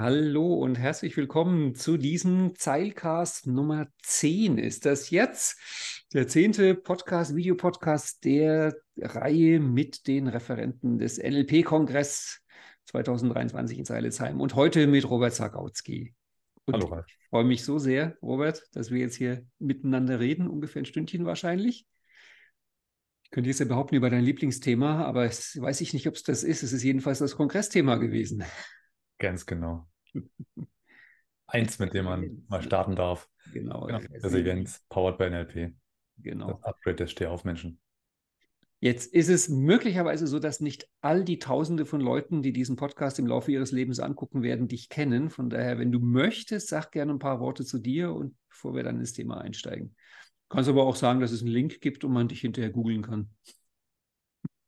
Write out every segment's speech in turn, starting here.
Hallo und herzlich willkommen zu diesem Zeilcast Nummer 10 ist das jetzt. Der zehnte Podcast, Videopodcast der Reihe mit den Referenten des NLP-Kongress 2023 in Seilesheim und heute mit Robert Zagautzki. Und Hallo, Ralf. Ich freue mich so sehr, Robert, dass wir jetzt hier miteinander reden, ungefähr ein Stündchen wahrscheinlich. Ich könnte jetzt ja behaupten über dein Lieblingsthema, aber es weiß ich nicht, ob es das ist. Es ist jedenfalls das Kongressthema gewesen. Ganz genau. Eins, mit dem man mal starten darf. Genau. genau. Resilienz, powered by NLP. Genau. Das Upgrade der Stehaufmenschen. Jetzt ist es möglicherweise so, dass nicht all die Tausende von Leuten, die diesen Podcast im Laufe ihres Lebens angucken werden, dich kennen. Von daher, wenn du möchtest, sag gerne ein paar Worte zu dir und bevor wir dann ins Thema einsteigen. Du kannst aber auch sagen, dass es einen Link gibt und man dich hinterher googeln kann.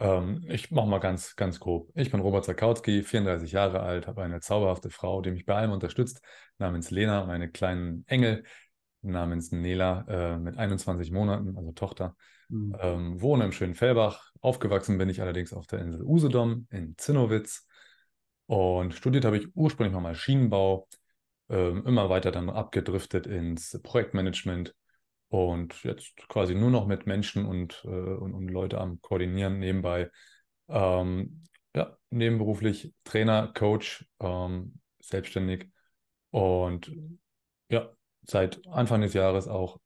Ähm, ich mache mal ganz, ganz grob. Ich bin Robert Zakowski, 34 Jahre alt, habe eine zauberhafte Frau, die mich bei allem unterstützt, namens Lena, meine kleinen Engel namens Nela äh, mit 21 Monaten, also Tochter. Mhm. Ähm, wohne im schönen Fellbach. Aufgewachsen bin ich allerdings auf der Insel Usedom in Zinnowitz. Und studiert habe ich ursprünglich mal Maschinenbau, ähm, immer weiter dann abgedriftet ins Projektmanagement, und jetzt quasi nur noch mit Menschen und, äh, und, und Leute am Koordinieren nebenbei. Ähm, ja, nebenberuflich Trainer, Coach, ähm, selbstständig und ja, seit Anfang des Jahres auch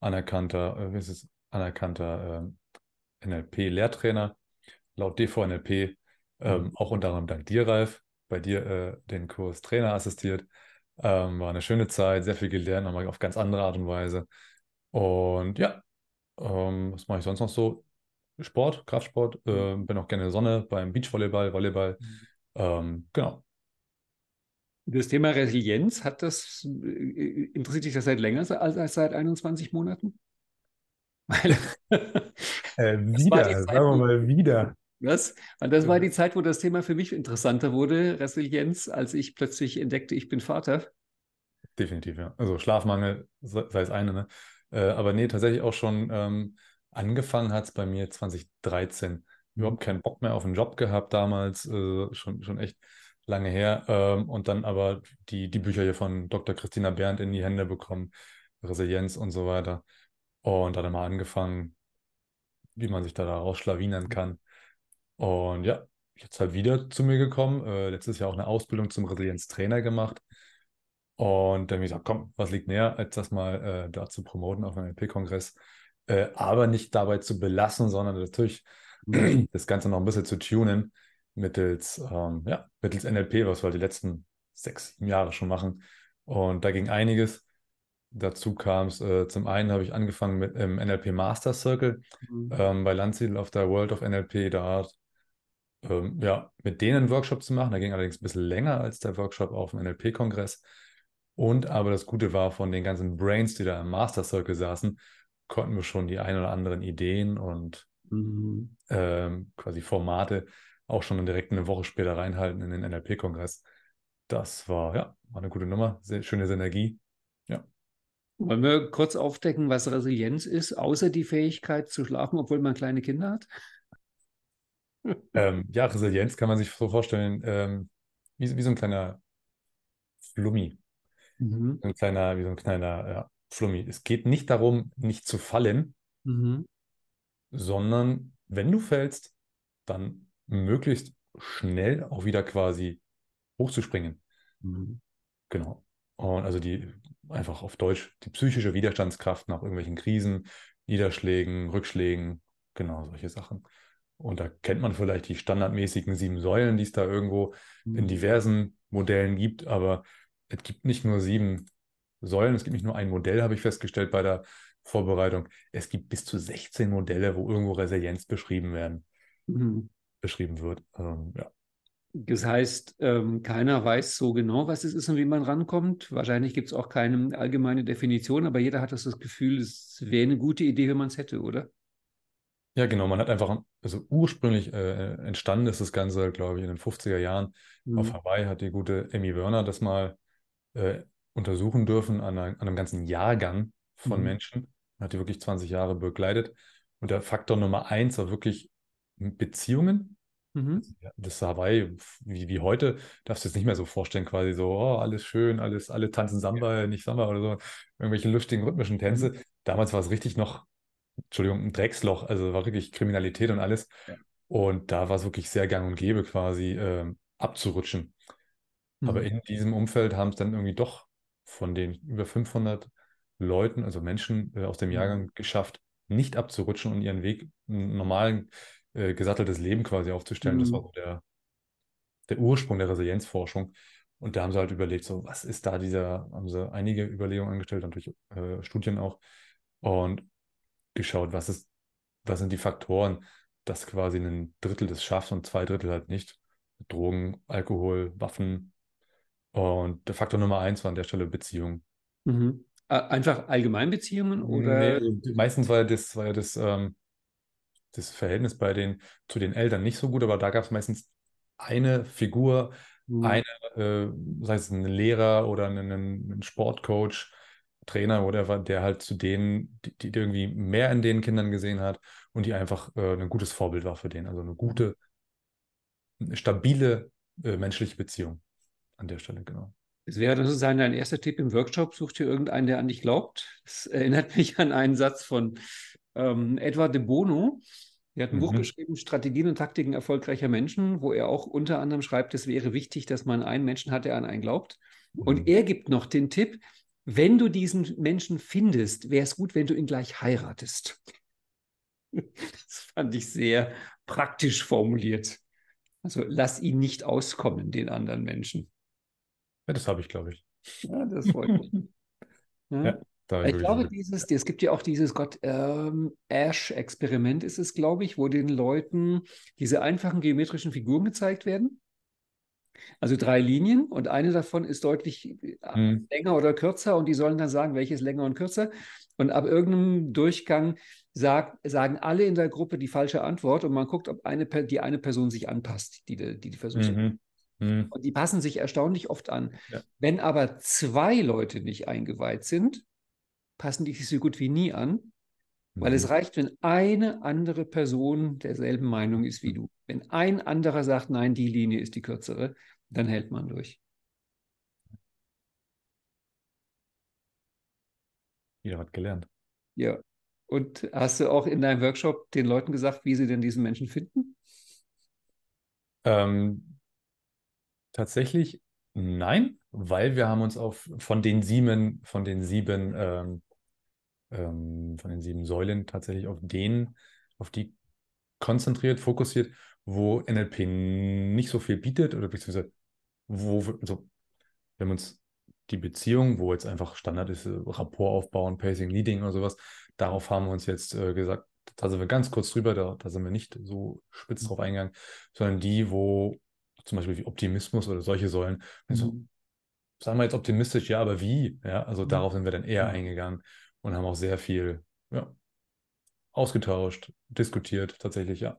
anerkannter, äh, ist es anerkannter äh, NLP-Lehrtrainer laut DVNLP, ähm, mhm. auch unter anderem dank dir, Ralf, bei dir äh, den Kurs Trainer assistiert. Ähm, war eine schöne Zeit, sehr viel gelernt, nochmal auf ganz andere Art und Weise. Und ja, ähm, was mache ich sonst noch so? Sport, Kraftsport, äh, bin auch gerne in der Sonne beim Beachvolleyball, Volleyball. Mhm. Ähm, genau. Das Thema Resilienz, hat das, äh, interessiert dich das seit länger als seit 21 Monaten? Weil, äh, wieder, Zeit, sagen wir mal wieder. Was? Und das ja. war die Zeit, wo das Thema für mich interessanter wurde, Resilienz, als ich plötzlich entdeckte, ich bin Vater. Definitiv, ja. Also Schlafmangel, sei es eine, ne? Äh, aber nee, tatsächlich auch schon ähm, angefangen hat es bei mir 2013. Mhm. Überhaupt keinen Bock mehr auf den Job gehabt damals, äh, schon, schon echt lange her. Ähm, und dann aber die, die Bücher hier von Dr. Christina Berndt in die Hände bekommen, Resilienz und so weiter. Und dann mal angefangen, wie man sich da daraus schlawinern mhm. kann. Und ja, jetzt halt wieder zu mir gekommen. Äh, letztes Jahr auch eine Ausbildung zum Resilienztrainer gemacht. Und dann habe ich gesagt, komm, was liegt näher, als das mal äh, da zu promoten auf einem nlp kongress Äh, aber nicht dabei zu belassen, sondern natürlich mhm. das Ganze noch ein bisschen zu tunen mittels, ähm, ja, mittels NLP, was wir halt die letzten sechs, sieben Jahre schon machen. Und da ging einiges. Dazu kam es, äh, zum einen habe ich angefangen mit im NLP Master Circle mhm. ähm, bei Landsiedel auf der World of NLP. Da hat ähm, ja, mit denen einen Workshop zu machen. Da ging allerdings ein bisschen länger als der Workshop auf dem NLP-Kongress. Und aber das Gute war, von den ganzen Brains, die da im Master Circle saßen, konnten wir schon die ein oder anderen Ideen und mhm. ähm, quasi Formate auch schon direkt eine Woche später reinhalten in den NLP-Kongress. Das war, ja, war eine gute Nummer, sehr, schöne Synergie. Ja. Wollen wir kurz aufdecken, was Resilienz ist, außer die Fähigkeit zu schlafen, obwohl man kleine Kinder hat? Ähm, ja, Resilienz kann man sich so vorstellen, ähm, wie, wie so ein kleiner Flummi, Mhm. Ein kleiner, wie so ein kleiner ja, Flummi. Es geht nicht darum, nicht zu fallen, mhm. sondern wenn du fällst, dann möglichst schnell auch wieder quasi hochzuspringen. Mhm. Genau. Und also die, einfach auf Deutsch, die psychische Widerstandskraft nach irgendwelchen Krisen, Niederschlägen, Rückschlägen, genau solche Sachen. Und da kennt man vielleicht die standardmäßigen sieben Säulen, die es da irgendwo mhm. in diversen Modellen gibt, aber es gibt nicht nur sieben Säulen, es gibt nicht nur ein Modell, habe ich festgestellt bei der Vorbereitung. Es gibt bis zu 16 Modelle, wo irgendwo Resilienz beschrieben werden, mhm. beschrieben wird. Ähm, ja. Das heißt, ähm, keiner weiß so genau, was es ist und wie man rankommt. Wahrscheinlich gibt es auch keine allgemeine Definition, aber jeder hat das, das Gefühl, es wäre eine gute Idee, wenn man es hätte, oder? Ja, genau. Man hat einfach, also ursprünglich äh, entstanden ist das Ganze, glaube ich, in den 50er Jahren. Mhm. Auf Hawaii hat die gute Emmy Werner das mal äh, untersuchen dürfen an, ein, an, einem ganzen Jahrgang von mhm. Menschen. Hat die wirklich 20 Jahre begleitet. Und der Faktor Nummer eins war wirklich Beziehungen. Mhm. Das Hawaii, wie, wie heute, darfst du es nicht mehr so vorstellen, quasi so, oh, alles schön, alles, alle tanzen Samba, ja. nicht Samba oder so, irgendwelche lustigen rhythmischen Tänze. Mhm. Damals war es richtig noch, Entschuldigung, ein Drecksloch, also war wirklich Kriminalität und alles. Ja. Und da war es wirklich sehr gang und gäbe, quasi ähm, abzurutschen. Mhm. Aber in diesem Umfeld haben es dann irgendwie doch von den über 500 Leuten, also Menschen äh, aus dem Jahrgang mhm. geschafft, nicht abzurutschen und ihren Weg, ein normalen, äh, gesatteltes Leben quasi aufzustellen. Mhm. Das war mhm. so der, der Ursprung der Resilienzforschung. Und da haben sie halt überlegt, so, was ist da dieser, haben sie einige Überlegungen angestellt, natürlich äh, Studien auch, und geschaut, was ist, was sind die Faktoren, dass quasi ein Drittel das schafft und zwei Drittel halt nicht. Drogen, Alkohol, Waffen, und der Faktor Nummer eins war an der Stelle Beziehung. Mhm. Einfach Allgemeinbeziehungen oder? Nee, also meistens war das, war ja das, ähm, das Verhältnis bei den, zu den Eltern nicht so gut, aber da gab es meistens eine Figur, mhm. eine, äh, sei es ein Lehrer oder einen, einen Sportcoach, Trainer, oder whatever, der halt zu denen, die, die, irgendwie mehr in den Kindern gesehen hat und die einfach äh, ein gutes Vorbild war für den. Also eine gute, mhm. stabile äh, menschliche Beziehung an der Stelle, genau. Es wäre sozusagen dein erster Tipp im Workshop, such dir irgendeinen, der an dich glaubt. Das erinnert mich an einen Satz von ähm, Edward de Bono. Er hat ein mhm. Buch geschrieben, Strategien und Taktiken erfolgreicher Menschen, wo er auch unter anderem schreibt, es wäre wichtig, dass man einen Menschen hat, der an einen glaubt. Mhm. Und er gibt noch den Tipp, wenn du diesen Menschen findest, wäre es gut, wenn du ihn gleich heiratest. Das fand ich sehr praktisch formuliert. Also lass ihn nicht auskommen, den anderen Menschen. Ja, das habe ich, glaube ich. Ja, das freut mich. ja. ja ich glaube, dieses, es gibt ja auch dieses Gott ähm, Ash-Experiment ist es, glaube ich, wo den Leuten diese einfachen geometrischen Figuren gezeigt werden. Also drei Linien und eine davon ist deutlich äh, hm. länger oder kürzer und die sollen dann sagen, welche ist länger und kürzer. Und ab irgendeinem Durchgang sag, sagen alle in der Gruppe die falsche Antwort und man guckt, ob eine, die eine Person sich anpasst, die die, die Versuche. Mhm. Mhm. Und die passen sich erstaunlich oft an. Ja. Wenn aber zwei Leute nicht eingeweiht sind, passen die sich so gut wie nie an. Weil mhm. es reicht, wenn eine andere Person derselben Meinung ist wie mhm. du. Wenn ein anderer sagt, nein, die Linie ist die kürzere, dann hält man durch. Jeder hat gelernt. Ja. Und hast du auch in deinem Workshop den Leuten gesagt, wie sie denn diesen Menschen finden? Ähm, Tatsächlich nein, weil wir haben uns auf von den sieben, von den sieben, ähm, ähm, von den sieben Säulen tatsächlich auf den, auf die konzentriert, fokussiert, wo NLP nicht so viel bietet oder beziehungsweise wo also, wir haben uns die Beziehung, wo jetzt einfach Standard ist, äh, Rapport aufbauen, Pacing, Leading oder sowas, darauf haben wir uns jetzt äh, gesagt, da sind wir ganz kurz drüber, da, da sind wir nicht so spitz mhm. drauf eingegangen, sondern die, wo zum Beispiel wie Optimismus oder solche Säulen. Mhm. So, sagen wir jetzt optimistisch, ja, aber wie? Ja, also mhm. darauf sind wir dann eher eingegangen und haben auch sehr viel ja, ausgetauscht, diskutiert, tatsächlich, ja.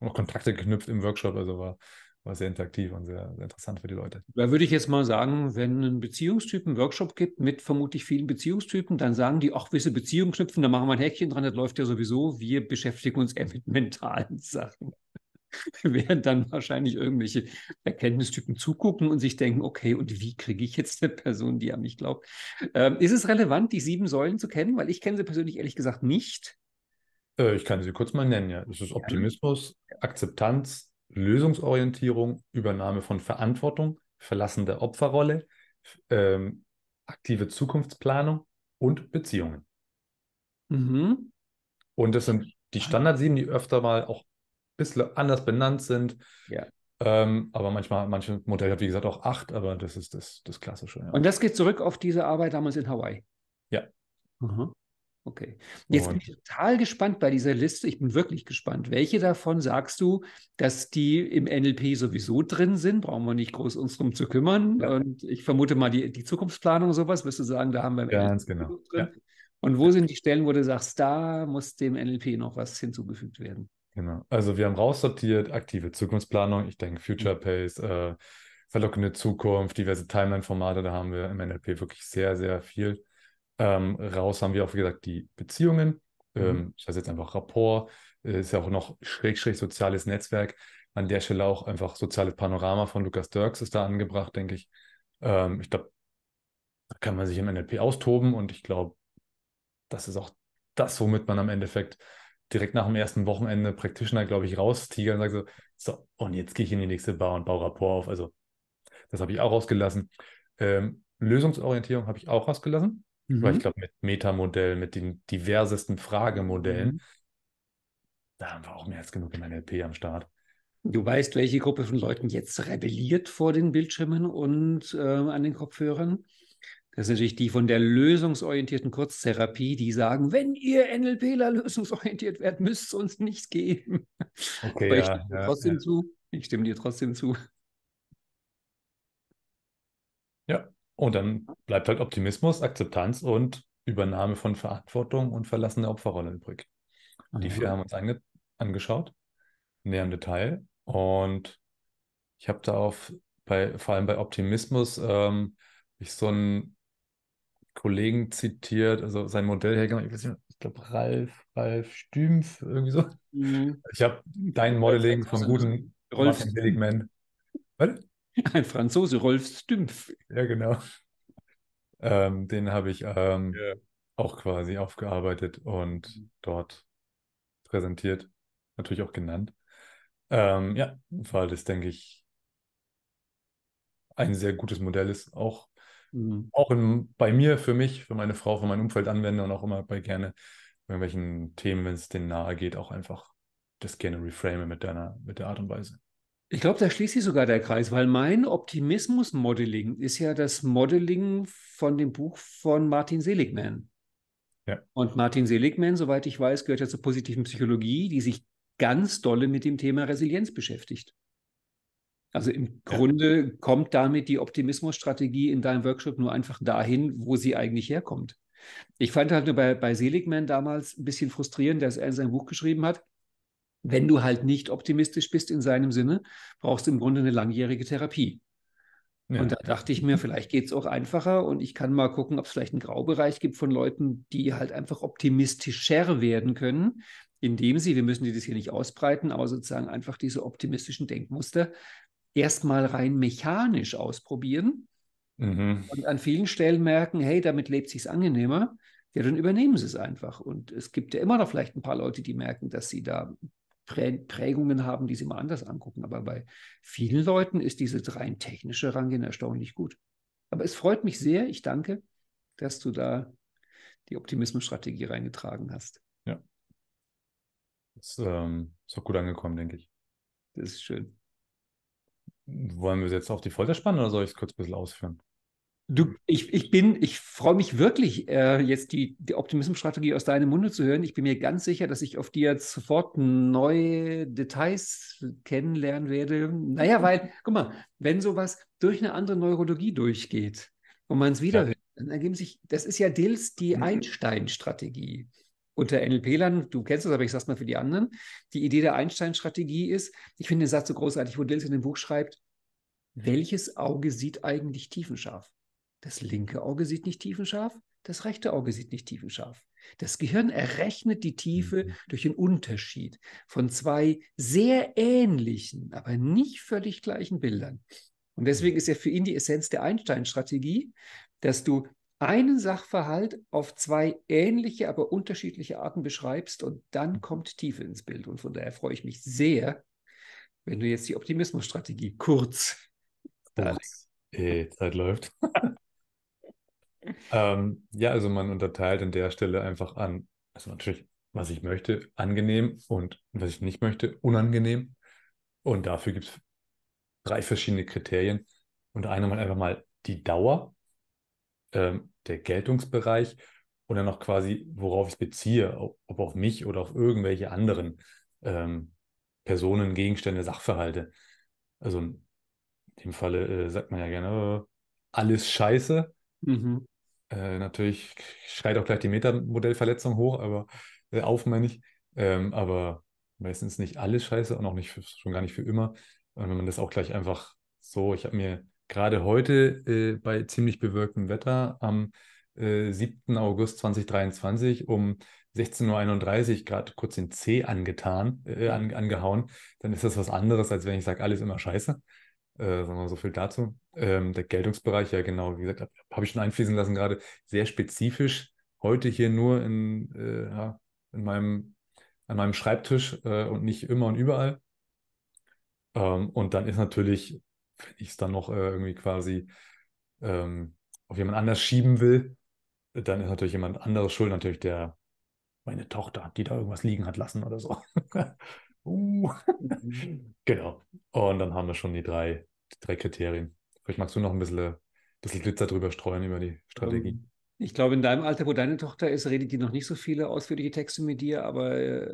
Und auch Kontakte geknüpft im Workshop, also war, war sehr interaktiv und sehr, sehr interessant für die Leute. Da würde ich jetzt mal sagen, wenn ein Beziehungstypen Workshop gibt mit vermutlich vielen Beziehungstypen, dann sagen die, ach, wisse Beziehungen knüpfen, da machen wir ein Häkchen dran, das läuft ja sowieso. Wir beschäftigen uns eher mit mentalen Sachen. während dann wahrscheinlich irgendwelche Erkenntnistypen zugucken und sich denken, okay, und wie kriege ich jetzt eine Person, die an mich glaubt? Ähm, ist es relevant, die sieben Säulen zu kennen? Weil ich kenne sie persönlich ehrlich gesagt nicht. Äh, ich kann sie kurz mal nennen, ja. Es ist Optimismus, ja. Akzeptanz, Lösungsorientierung, Übernahme von Verantwortung, Verlassen der Opferrolle, ähm, aktive Zukunftsplanung und Beziehungen. Mhm. Und das sind die Standard sieben, die öfter mal auch bisschen anders benannt sind. Ja. Ähm, aber manchmal, manche Modelle hat, wie gesagt, auch acht, aber das ist das, das Klassische. Ja. Und das geht zurück auf diese Arbeit damals in Hawaii. Ja. Mhm. Okay. Jetzt Und. bin ich total gespannt bei dieser Liste. Ich bin wirklich gespannt. Welche davon sagst du, dass die im NLP sowieso drin sind? Brauchen wir nicht groß uns drum zu kümmern. Ja. Und ich vermute mal, die, die Zukunftsplanung sowas, wirst du sagen, da haben wir im Ganz NLP genau. drin. Ja. Und wo sind die Stellen, wo du sagst, da muss dem NLP noch was hinzugefügt werden? Genau. Also wir haben raussortiert, aktive Zukunftsplanung, ich denke mhm. Future Pace, äh, verlockende Zukunft, diverse Timeline-Formate, da haben wir im NLP wirklich sehr, sehr viel. Ähm, raus haben wir auch, wie gesagt, die Beziehungen, ähm, mhm. ähm, ich sage jetzt einfach Rapport, äh, ist ja auch noch schräg, schräg soziales Netzwerk. An der Stelle auch einfach soziales Panorama von Lukas Dirks ist da angebracht, denke ich. Ähm, ich glaube, da kann man sich im NLP austoben und ich glaube, das ist auch das, womit man am Endeffekt direkt nach dem ersten Wochenende Practitioner, glaube ich, raustigern und sage so, so, und jetzt gehe ich in die nächste Bar und baue Rapport auf. Also, das habe ich auch rausgelassen. Ähm, Lösungsorientierung habe ich auch rausgelassen, mhm. weil ich mhm. glaube, mit Metamodell, mit den diversesten Fragemodellen, mhm. da haben wir auch mehr als genug im NLP am Start. Du weißt, welche Gruppe von Leuten jetzt rebelliert vor den Bildschirmen und äh, an den Kopfhörern? Das ist natürlich die von der lösungsorientierten Kurztherapie, die sagen, wenn ihr NLPler lösungsorientiert werdet, müsst es uns nicht geben. Okay, Aber ich ja, stimme ja, trotzdem ja. zu. Ich stimme dir trotzdem zu. Ja, und dann bleibt halt Optimismus, Akzeptanz und Übernahme von Verantwortung und verlassene Opferrolle übrig. Die vier haben uns ange angeschaut, näher im Detail. Und ich habe da auf, bei, vor allem bei Optimismus, ähm, ich so ein Kollegen zitiert, also sein Modell hergenommen, ich weiß nicht, ich glaube Ralf, Ralf Stümpf, irgendwie so. Mhm. Ich habe dein Modeling vom also guten Rolf Martin Billigman. Was? Ein Franzose, Rolf Stümpf. Ja, genau. Ähm, den habe ich ähm, yeah. auch quasi aufgearbeitet und mhm. dort präsentiert, natürlich auch genannt. Ähm, ja, weil das, denke ich, ein sehr gutes Modell ist, auch mhm. auch in, bei mir, für mich, für meine Frau, für mein Umfeld anwende und auch immer bei gerne irgendwelchen Themen, wenn es denen nahe geht, auch einfach das gerne reframe mit deiner, mit der Art und Weise. Ich glaube, da schließt sich sogar der Kreis, weil mein Optimismus-Modeling ist ja das Modeling von dem Buch von Martin Seligman. Ja. Und Martin Seligman, soweit ich weiß, gehört ja zur positiven Psychologie, die sich ganz dolle mit dem Thema Resilienz beschäftigt. Also im Grunde ja. kommt damit die Optimismusstrategie in deinem Workshop nur einfach dahin, wo sie eigentlich herkommt. Ich fand halt nur bei, bei Seligman damals ein bisschen frustrierend, dass er in seinem Buch geschrieben hat, wenn du halt nicht optimistisch bist in seinem Sinne, brauchst du im Grunde eine langjährige Therapie. Ja. Und da dachte ich mir, vielleicht geht es auch einfacher und ich kann mal gucken, ob es vielleicht einen Graubereich gibt von Leuten, die halt einfach optimistischer werden können, indem sie, wir müssen die das hier nicht ausbreiten, aber sozusagen einfach diese optimistischen Denkmuster erstmal rein mechanisch ausprobieren mhm. und an vielen Stellen merken, hey, damit lebt sich's angenehmer, ja, dann übernehmen sie es einfach. Und es gibt ja immer noch vielleicht ein paar Leute, die merken, dass sie da Prä Prägungen haben, die sie mal anders angucken. Aber bei vielen Leuten ist dieses rein technische Rangehen erstaunlich gut. Aber es freut mich sehr. Ich danke, dass du da die Optimismusstrategie reingetragen hast. Ja. Ist, ähm, ist auch gut angekommen, denke ich. Das ist schön. Wollen wir es jetzt auf die Folter spannen oder soll ich es kurz ein bisschen ausführen? Du, ich, ich bin, ich freue mich wirklich, äh, jetzt die, die Optimismusstrategie aus deinem Munde zu hören. Ich bin mir ganz sicher, dass ich auf dir jetzt sofort neue Details kennenlernen werde. Naja, mhm. weil, guck mal, wenn sowas durch eine andere Neurologie durchgeht und man es wiederhört, ja. dann ergeben sich, das ist ja Dills die mhm. Einstein-Strategie unter NLP-Lern, du kennst das, aber ich sag's mal für die anderen, die Idee der Einstein-Strategie ist, ich finde den Satz so großartig, wo Dills in dem Buch schreibt, welches Auge sieht eigentlich tiefenscharf? Das linke Auge sieht nicht tiefenscharf, das rechte Auge sieht nicht tiefenscharf. Das Gehirn errechnet die Tiefe mhm. durch den Unterschied von zwei sehr ähnlichen, aber nicht völlig gleichen Bildern. Und deswegen ist ja für ihn die Essenz der Einstein-Strategie, dass du einen Sachverhalt auf zwei ähnliche, aber unterschiedliche Arten beschreibst und dann kommt Tiefe ins Bild. Und von daher freue ich mich sehr, wenn du jetzt die Optimismusstrategie kurz. kurz. Ey, eh, Zeit läuft. ähm, ja, also man unterteilt an der Stelle einfach an, also natürlich, was ich möchte, angenehm und was ich nicht möchte, unangenehm. Und dafür gibt es drei verschiedene Kriterien. Unter anderem einfach mal die Dauer, ähm, der Geltungsbereich und dann noch quasi, worauf ich es beziehe, ob, ob, auf mich oder auf irgendwelche anderen ähm, Personen, Gegenstände, Sachverhalte. Also in dem Falle äh, sagt man ja gerne, äh, alles scheiße. Mhm. Äh, natürlich schreit auch gleich die Metamodellverletzung hoch, aber äh, auf meine ich. Ähm, aber meistens nicht alles scheiße und auch nicht für, schon gar nicht für immer. Und wenn man das auch gleich einfach so, ich habe mir gerade heute äh, bei ziemlich bewölktem Wetter am äh, 7. August 2023 um 16.31 Uhr gerade kurz den C angetan, äh, an, angehauen, dann ist das was anderes, als wenn ich sage, alles immer scheiße. Äh, sagen wir so viel dazu. Ähm, der Geltungsbereich, ja genau, wie gesagt, habe hab ich schon einfließen lassen gerade, sehr spezifisch. Heute hier nur in, äh, ja, in meinem, an meinem Schreibtisch äh, und nicht immer und überall. Ähm, und dann ist natürlich wenn ich es dann noch äh, irgendwie quasi ähm, auf jemand anders schieben will, dann ist natürlich jemand anderes schuld, natürlich der meine Tochter, die da irgendwas liegen hat lassen oder so. uh. Mhm. genau. Und dann haben wir schon die drei, die drei Kriterien. Vielleicht magst du noch ein bisschen, bisschen Glitzer drüber streuen über die Strategie. Um. Ähm, ich glaube, in deinem Alter, wo deine Tochter ist, redet die noch nicht so viele ausführliche Texte mit dir, aber äh,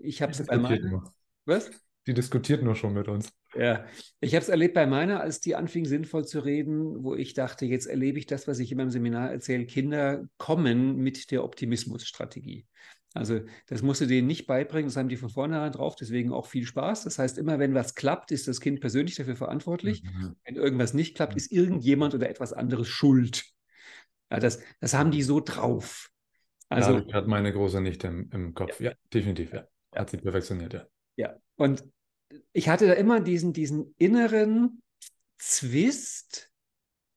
ich habe es bei meiner. Was? Die diskutiert nur schon mit uns. Ja, ich habe es erlebt bei meiner, als die anfing sinnvoll zu reden, wo ich dachte, jetzt erlebe ich das, was ich in meinem Seminar erzähle. Kinder kommen mit der Optimismusstrategie. Also das musst du denen nicht beibringen, das haben die von vornherein drauf, deswegen auch viel Spaß. Das heißt, immer wenn was klappt, ist das Kind persönlich dafür verantwortlich. Mhm. Wenn irgendwas nicht klappt, mhm. ist irgendjemand oder etwas anderes schuld. Ja, das, das haben die so drauf. Also ja, hat meine große Nichte im, im Kopf. Ja, ja definitiv. Ja. Hat sie perfektioniert, ja. Ja, und ich hatte da immer diesen, diesen inneren Zwist,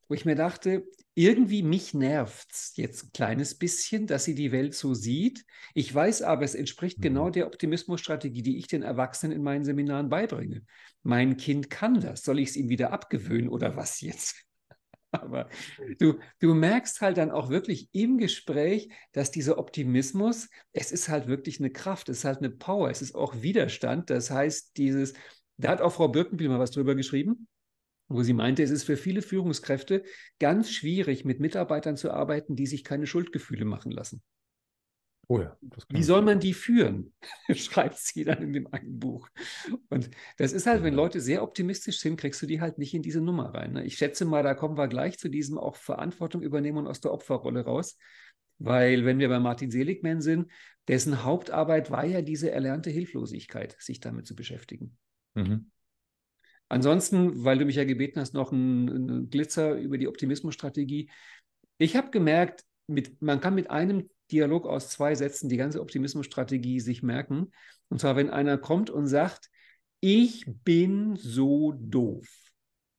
wo ich mir dachte, irgendwie mich nervt es jetzt ein kleines bisschen, dass sie die Welt so sieht. Ich weiß aber, es entspricht mhm. genau der Optimismusstrategie, die ich den Erwachsenen in meinen Seminaren beibringe. Mein Kind kann das. Soll ich es ihm wieder abgewöhnen oder was jetzt? Aber du, du merkst halt dann auch wirklich im Gespräch, dass dieser Optimismus, es ist halt wirklich eine Kraft, es ist halt eine Power, es ist auch Widerstand. Das heißt, dieses, da hat auch Frau Birkenbiel mal was drüber geschrieben, wo sie meinte, es ist für viele Führungskräfte ganz schwierig, mit Mitarbeitern zu arbeiten, die sich keine Schuldgefühle machen lassen. Oh ja, Wie soll man die führen? Schreibt sie dann in dem einen Buch. Und das ist halt, wenn Leute sehr optimistisch sind, kriegst du die halt nicht in diese Nummer rein. Ne? Ich schätze mal, da kommen wir gleich zu diesem auch Verantwortung übernehmen und aus der Opferrolle raus. Weil wenn wir bei Martin Seligman sind, dessen Hauptarbeit war ja diese erlernte Hilflosigkeit, sich damit zu beschäftigen. Mhm. Ansonsten, weil du mich ja gebeten hast, noch einen Glitzer über die Optimismusstrategie. Ich habe gemerkt, mit, man kann mit einem Dialog aus zwei Sätzen die ganze Optimismusstrategie sich merken. Und zwar, wenn einer kommt und sagt, ich bin so doof,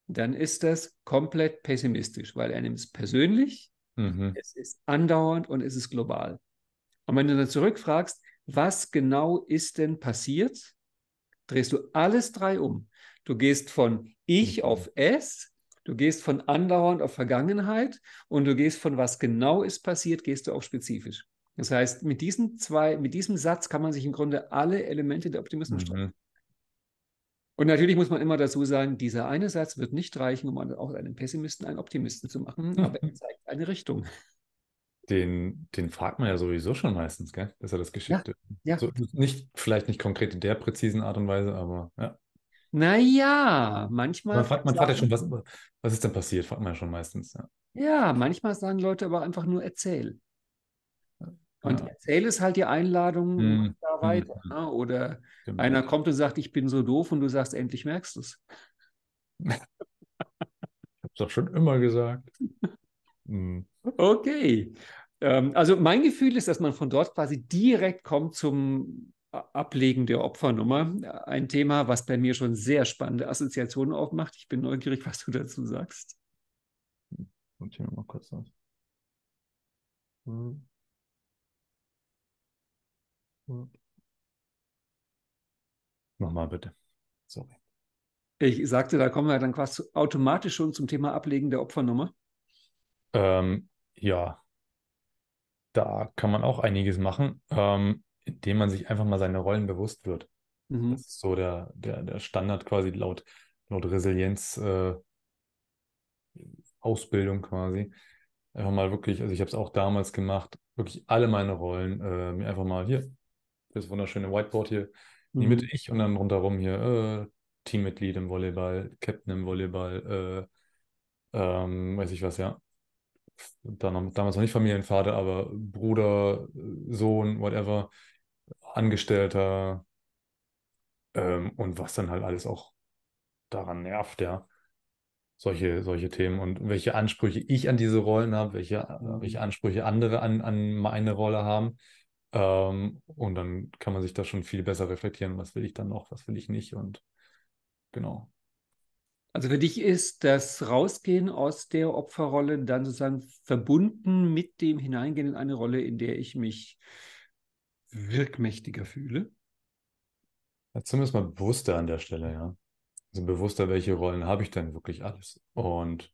dann ist das komplett pessimistisch, weil er nimmt es persönlich, mhm. es ist andauernd und es ist global. Und wenn du dann zurückfragst, was genau ist denn passiert, drehst du alles drei um. Du gehst von ich mhm. auf es Du gehst von andauernd auf Vergangenheit und du gehst von was genau ist passiert, gehst du auf spezifisch. Das heißt, mit diesen zwei, mit diesem Satz kann man sich im Grunde alle Elemente der Optimismus mhm. streiten. Und natürlich muss man immer dazu sagen, dieser eine Satz wird nicht reichen, um aus einem Pessimisten einen Optimisten zu machen, aber er zeigt eine Richtung. Den, den fragt man ja sowieso schon meistens, gell? dass er das geschickt ja, Ja. So, nicht, vielleicht nicht konkret in der präzisen Art und Weise, aber ja. Naja, manchmal. Man fragt, man fragt ja schon, was, was ist denn passiert, fragt man schon meistens. Ja, ja manchmal sagen Leute aber einfach nur erzähl. Und ja. erzähl ist halt die Einladung hm. da hm, weiter. Hm. Ne? Genau. Oder genau. einer kommt und sagt, ich bin so doof und du sagst, endlich merkst du es. ich Hab's doch schon immer gesagt. hm. Okay. Ähm, also mein Gefühl ist, dass man von dort quasi direkt kommt zum Ablegen der Opfernummer. Ein Thema, was bei mir schon sehr spannende Assoziationen aufmacht. Ich bin neugierig, was du dazu sagst. Und hier mal kurz aus. Nochmal bitte. Sorry. Ich sagte, da kommen wir dann quasi automatisch schon zum Thema Ablegen der Opfernummer. Ähm, ja, da kann man auch einiges machen. Ähm, indem man sich einfach mal seine Rollen bewusst wird. Mhm. Das ist so der, der, der Standard quasi laut, laut Resilienz äh, Ausbildung quasi. Einfach mal wirklich, also ich habe es auch damals gemacht, wirklich alle meine Rollen äh, mir einfach mal hier, das wunderschöne Whiteboard hier, mhm. mit ich und dann rundherum hier äh, Teammitglied im Volleyball, Captain im Volleyball, äh, ähm, weiß ich was, ja. Dann, damals noch nicht Familienvater, aber Bruder, äh, Sohn, whatever. Angestellter ähm, und was dann halt alles auch daran nervt, ja. Solche, solche Themen und welche Ansprüche ich an diese Rollen habe, welche, äh, welche Ansprüche andere an, an meine Rolle haben. Ähm, und dann kann man sich da schon viel besser reflektieren, was will ich dann noch, was will ich nicht und genau. Also für dich ist das Rausgehen aus der Opferrolle dann sozusagen verbunden mit dem Hineingehen in eine Rolle, in der ich mich wirkmächtiger fühle? Ja, zumindest mal bewusster an der Stelle, ja. Also bewusster, welche Rollen habe ich denn wirklich alles? Und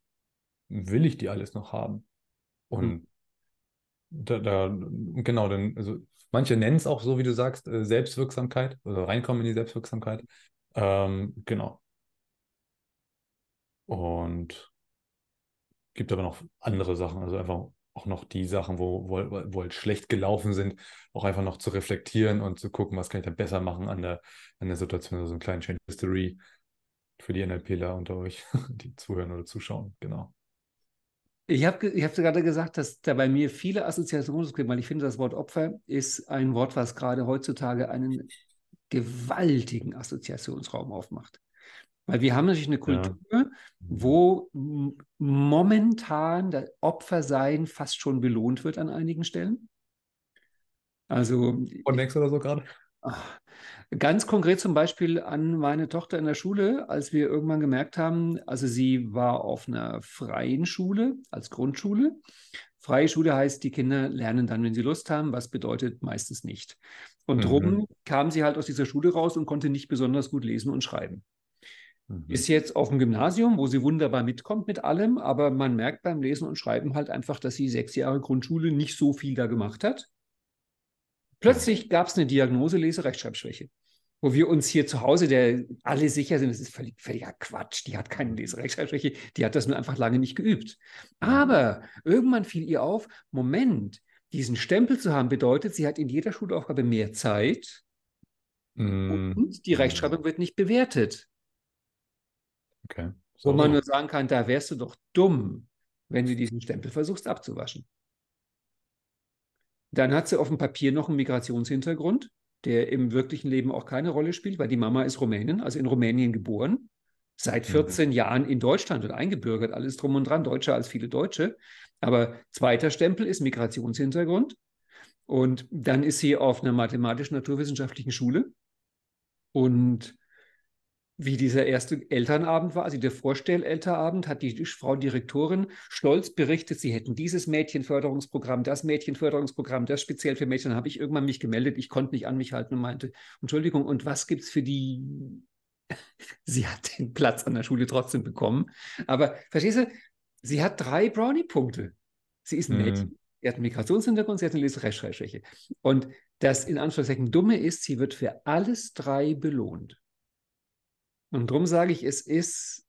will ich die alles noch haben? Und mhm. da, da, genau, dann, also manche nennen es auch so, wie du sagst, äh, Selbstwirksamkeit oder reinkommen in die Selbstwirksamkeit. Ähm, genau. Und gibt aber noch andere Sachen, also einfach auch noch die Sachen, wo, wo, wo halt schlecht gelaufen sind, auch einfach noch zu reflektieren und zu gucken, was kann ich da besser machen an der, an der Situation, also einen kleinen Change History für die NLPler unter euch, die zuhören oder zuschauen, genau. Ich habe ich hab gerade gesagt, dass da bei mir viele Assoziationen kriegen, weil ich finde, das Wort Opfer ist ein Wort, was gerade heutzutage einen gewaltigen Assoziationsraum aufmacht. Weil wir haben natürlich eine Kultur, ja. wo momentan das Opfersein fast schon belohnt wird an einigen Stellen. Also. Connex oder so gerade. Ganz konkret zum Beispiel an meine Tochter in der Schule, als wir irgendwann gemerkt haben, also sie war auf einer freien Schule als Grundschule. Freie Schule heißt, die Kinder lernen dann, wenn sie Lust haben, was bedeutet meistens nicht. Und drum mhm. kam sie halt aus dieser Schule raus und konnte nicht besonders gut lesen und schreiben. Mhm. Ist jetzt auf dem Gymnasium, wo sie wunderbar mitkommt mit allem, aber man merkt beim Lesen und Schreiben halt einfach, dass sie sechs Jahre Grundschule nicht so viel da gemacht hat. Plötzlich gab es eine Diagnose Leserechtschreibschwäche wo wir uns hier zu Hause, der alle sicher sind, das ist völlig, völliger Quatsch, die hat keine Leserechtschreibschwäche, die hat das nur einfach lange nicht geübt. Aber irgendwann fiel ihr auf, Moment, diesen Stempel zu haben bedeutet, sie hat in jeder Schulaufgabe mehr Zeit mm. und die Rechtschreibung wird nicht bewertet. Okay. So. Wo man nur sagen kann, da wärst du doch dumm, wenn du diesen Stempel versuchst abzuwaschen. Dann hat sie auf dem Papier noch einen Migrationshintergrund, der im wirklichen Leben auch keine Rolle spielt, weil die Mama ist Rumänin, also in Rumänien geboren, seit 14 mhm. Jahren in Deutschland und eingebürgert, alles drum und dran, deutscher als viele Deutsche. Aber zweiter Stempel ist Migrationshintergrund. Und dann ist sie auf einer mathematisch-naturwissenschaftlichen Schule und wie dieser erste Elternabend war, also der Vorstellelternabend, hat die Frau Direktorin stolz berichtet, sie hätten dieses Mädchenförderungsprogramm, das Mädchenförderungsprogramm, das speziell für Mädchen. Dann habe ich irgendwann mich gemeldet, ich konnte nicht an mich halten und meinte, Entschuldigung, und was gibt es für die? sie hat den Platz an der Schule trotzdem bekommen. Aber verstehst du, sie hat drei Brownie-Punkte. Sie ist ein mhm. Mädchen, sie hat einen Migrationshintergrund, sie hat eine Leserechtschreibschwäche. Und das in Anführungszeichen Dumme ist, sie wird für alles drei belohnt. Und darum sage ich, es ist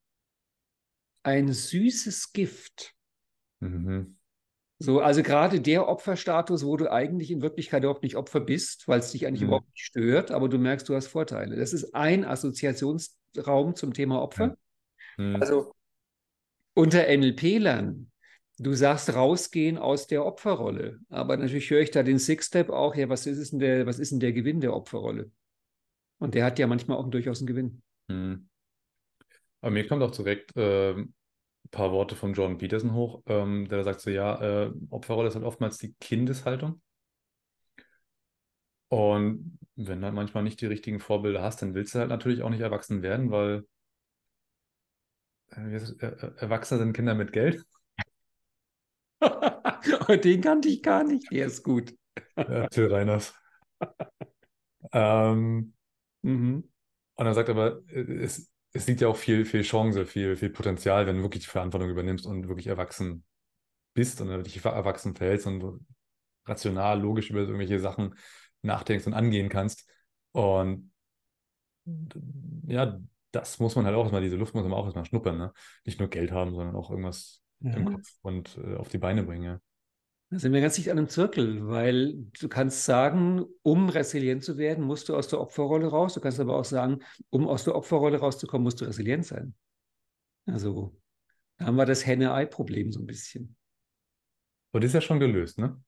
ein süßes Gift. Mhm. So, also gerade der Opferstatus, wo du eigentlich in Wirklichkeit überhaupt nicht Opfer bist, weil es dich eigentlich mhm. überhaupt nicht stört, aber du merkst, du hast Vorteile. Das ist ein Assoziationsraum zum Thema Opfer. Mhm. Also unter NLP-Lern, du sagst rausgehen aus der Opferrolle. Aber natürlich höre ich da den Six-Step auch, ja, was ist, denn der, was ist denn der Gewinn der Opferrolle? Und der hat ja manchmal auch durchaus einen Gewinn. Hm. Aber mir kommt auch direkt äh, ein paar Worte von Jordan Peterson hoch, ähm, der da sagt so, ja, äh, Opferrolle ist halt oftmals die Kindeshaltung. Und wenn du halt manchmal nicht die richtigen Vorbilder hast, dann willst du halt natürlich auch nicht erwachsen werden, weil äh, äh, äh Erwachsene sind Kinder mit Geld. den kannte ich gar nicht. Der ist gut. Ja, Till Reiners. ähm, mhm. Und er sagt aber, äh, es, es liegt ja auch viel, viel Chance, viel, viel Potenzial, wenn du wirklich die Verantwortung übernimmst und wirklich erwachsen bist und dich erwachsen verhältst und rational, logisch über irgendwelche Sachen nachdenkst und angehen kannst. Und ja, das muss man halt auch erstmal, diese Luft muss man auch erstmal schnuppern, ne? Nicht nur Geld haben, sondern auch irgendwas ja. im Kopf und äh, auf die Beine bringen. Ja. Da sind wir ganz nicht an einem Zirkel, weil du kannst sagen, um resilient zu werden, musst du aus der Opferrolle raus. Du kannst aber auch sagen, um aus der Opferrolle rauszukommen, musst du resilient sein. Also da haben wir das Henne-Ei-Problem so ein bisschen. Und ist ja schon gelöst, ne?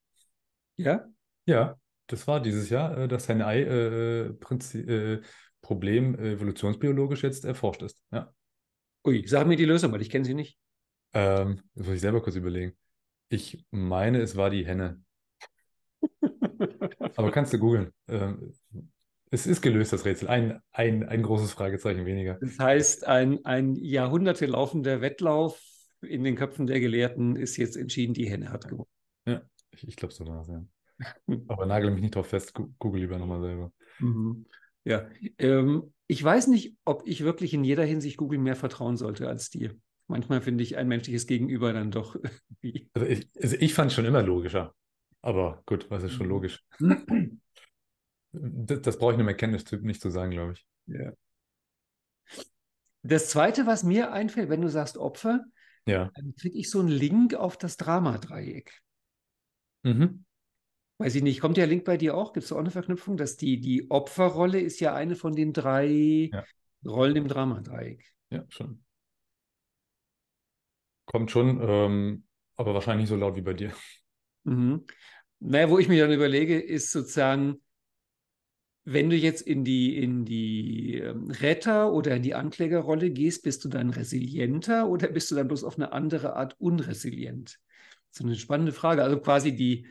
Ja? Ja, das war dieses Jahr äh, das Henne-Ei-Problem äh, äh, evolutionsbiologisch jetzt erforscht ist. Ja. Ui, sag mir die Lösung, weil ich kenne sie nicht. Ähm, das muss ich selber kurz überlegen. Ich meine, es war die Henne. Aber kannst du googeln. Ähm, es ist gelöst, das Rätsel. Ein, ein, ein großes Fragezeichen weniger. Das heißt, ein, ein jahrhundertelaufender Wettlauf in den Köpfen der Gelehrten ist jetzt entschieden, die Henne hat gewonnen. Ja, ich, ich glaube so war es, ja. Aber nagel mich nicht drauf fest, google lieber nochmal selber. Mhm. Ja, ähm, ich weiß nicht, ob ich wirklich in jeder Hinsicht Google mehr vertrauen sollte als dir manchmal finde ich ein menschliches Gegenüber dann doch irgendwie. Also ich, also ich fand es schon immer logischer. Aber gut, was ist schon mhm. logisch? Das, das brauche ich einem Erkenntnistyp nicht zu sagen, glaube ich. Ja. Das zweite, was mir einfällt, wenn du sagst Opfer, ja. dann kriege ich so einen Link auf das Dramadreieck. Mhm. Weiß ich nicht, kommt der Link bei dir auch? Gibt es auch eine Verknüpfung? Dass die, die Opferrolle ist ja eine von den drei ja. Rollen im Dramadreieck. Ja, schon kommt schon, ähm, aber wahrscheinlich nicht so laut wie bei dir. Mhm. Naja, wo ich mir dann überlege, ist sozusagen, wenn du jetzt in die, in die ähm, Retter- oder in die Anklägerrolle gehst, bist du dann resilienter oder bist du dann bloß auf eine andere Art unresilient? Das ist eine spannende Frage. Also quasi die,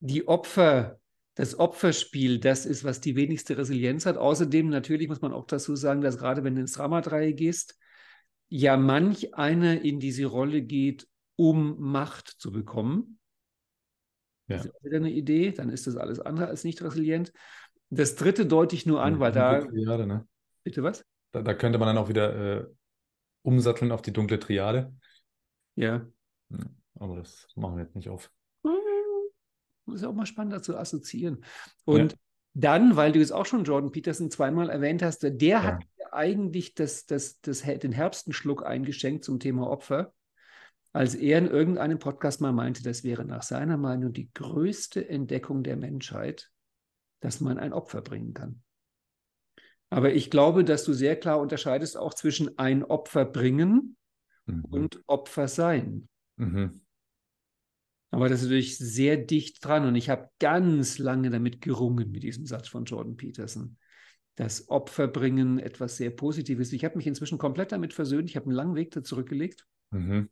die Opfer, das Opferspiel, das ist, was die wenigste Resilienz hat. Außerdem natürlich muss man auch dazu sagen, dass gerade wenn du ins Drama-Dreieck gehst, ja manch einer in diese Rolle geht, um Macht zu bekommen. Ja. Das ist auch wieder eine Idee, dann ist das alles andere als nicht resilient. Das dritte deute ich nur an, ja, hm, weil da. Triade, ne? Bitte was? Da, da, könnte man dann auch wieder äh, umsatteln auf die dunkle Triade. Ja. Hm, aber das machen wir jetzt nicht auf. Ist hm, ja auch mal spannend, dazu assoziieren. Und ja. dann, weil du es auch schon Jordan Peterson zweimal erwähnt hast, der hat eigentlich das, das, das, den Herbstenschluck eingeschenkt zum Thema Opfer, als er in irgendeinem Podcast mal meinte, das wäre nach seiner Meinung die größte Entdeckung der Menschheit, dass man ein Opfer bringen kann. Aber ich glaube, dass du sehr klar unterscheidest auch zwischen ein Opfer bringen mhm. und Opfer sein. Mhm. Aber das ist natürlich sehr dicht dran und ich habe ganz lange damit gerungen mit diesem Satz von Jordan Peterson das Opferbringen etwas sehr Positives. Ich habe mich inzwischen komplett damit versöhnt. Ich habe einen langen Weg da zurückgelegt. Mhm.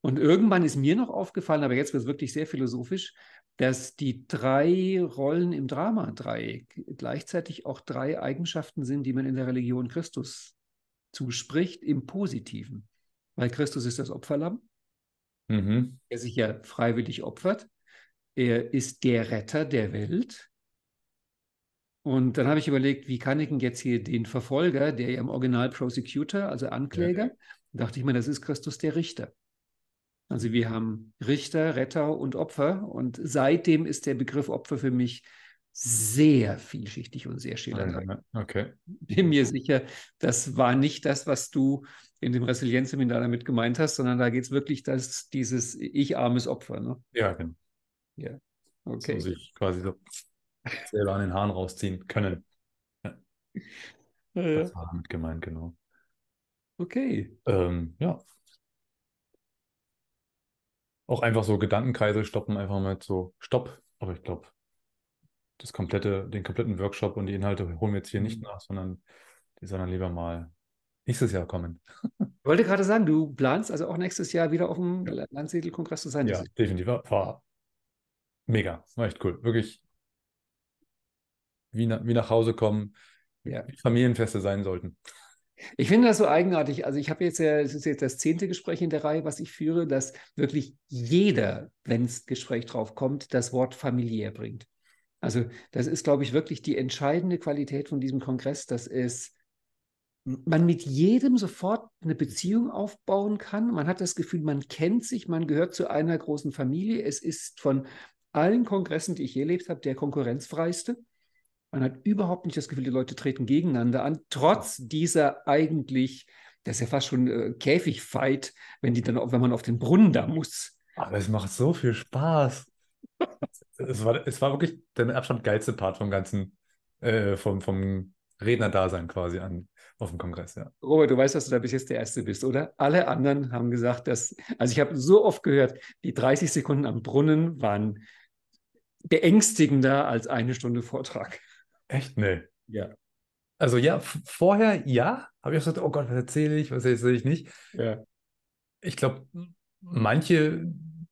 Und irgendwann ist mir noch aufgefallen, aber jetzt wird es wirklich sehr philosophisch, dass die drei Rollen im Drama-Dreieck gleichzeitig auch drei Eigenschaften sind, die man in der Religion Christus zuspricht, im Positiven. Weil Christus ist das Opferlamm, mhm. der sich ja freiwillig opfert. Er ist der Retter der Welt. Und dann habe ich überlegt, wie kann ich denn jetzt hier den Verfolger, der ja im Original Prosecutor, also Ankläger, ja. dachte ich mir, das ist Christus der Richter. Also wir haben Richter, Retter und Opfer. Und seitdem ist der Begriff Opfer für mich sehr vielschichtig und sehr schillernd. Okay. Bin mir sicher, das war nicht das, was du in dem Resilienzseminar damit gemeint hast, sondern da geht es wirklich dass dieses ich armes Opfer. Ne? Ja, genau. Ja. Okay. Also sich quasi so selber an den Haaren rausziehen können. Ja. Ja, das war damit gemeint, genau. Okay. Ähm, ja. Auch einfach so Gedankenkreise stoppen, einfach mal so Stopp. Aber ich glaube, das komplette, den kompletten Workshop und die Inhalte holen wir jetzt hier nicht mhm. nach, sondern die sollen dann lieber mal nächstes Jahr kommen. Ich wollte gerade sagen, du planst also auch nächstes Jahr wieder auf dem ja. Landsegelkongress zu sein. Ja, definitiv. war mega. War echt cool. Wirklich wie, na, wie nach Hause kommen, ja. wie Familienfeste sein sollten. Ich finde das so eigenartig. Also ich habe jetzt ja, es ist jetzt das zehnte Gespräch in der Reihe, was ich führe, dass wirklich jeder, wenn es Gespräch drauf kommt, das Wort familiär bringt. Also das ist, glaube ich, wirklich die entscheidende Qualität von diesem Kongress, dass es man mit jedem sofort eine Beziehung aufbauen kann. Man hat das Gefühl, man kennt sich, man gehört zu einer großen Familie. Es ist von allen Kongressen, die ich je erlebt habe, der konkurrenzfreiste. Man hat überhaupt nicht das Gefühl, die Leute treten gegeneinander an, trotz dieser eigentlich, das ist ja fast schon äh, Käfigfight, wenn die dann, wenn man auf den Brunnen da muss. Aber es macht so viel Spaß. es, war, es war wirklich der mit Abstand geilste Part vom ganzen, äh, vom, vom Rednerdasein quasi an, auf dem Kongress, ja. Robert, du weißt, dass du da bis jetzt der Erste bist, oder? Alle anderen haben gesagt, dass, also ich habe so oft gehört, die 30 Sekunden am Brunnen waren beängstigender als eine Stunde Vortrag. Echt? Nee. Ja. Also ja, vorher ja, habe ich auch gesagt, oh Gott, was erzähle ich, was erzähle ich nicht. Ja. Ich glaube, manche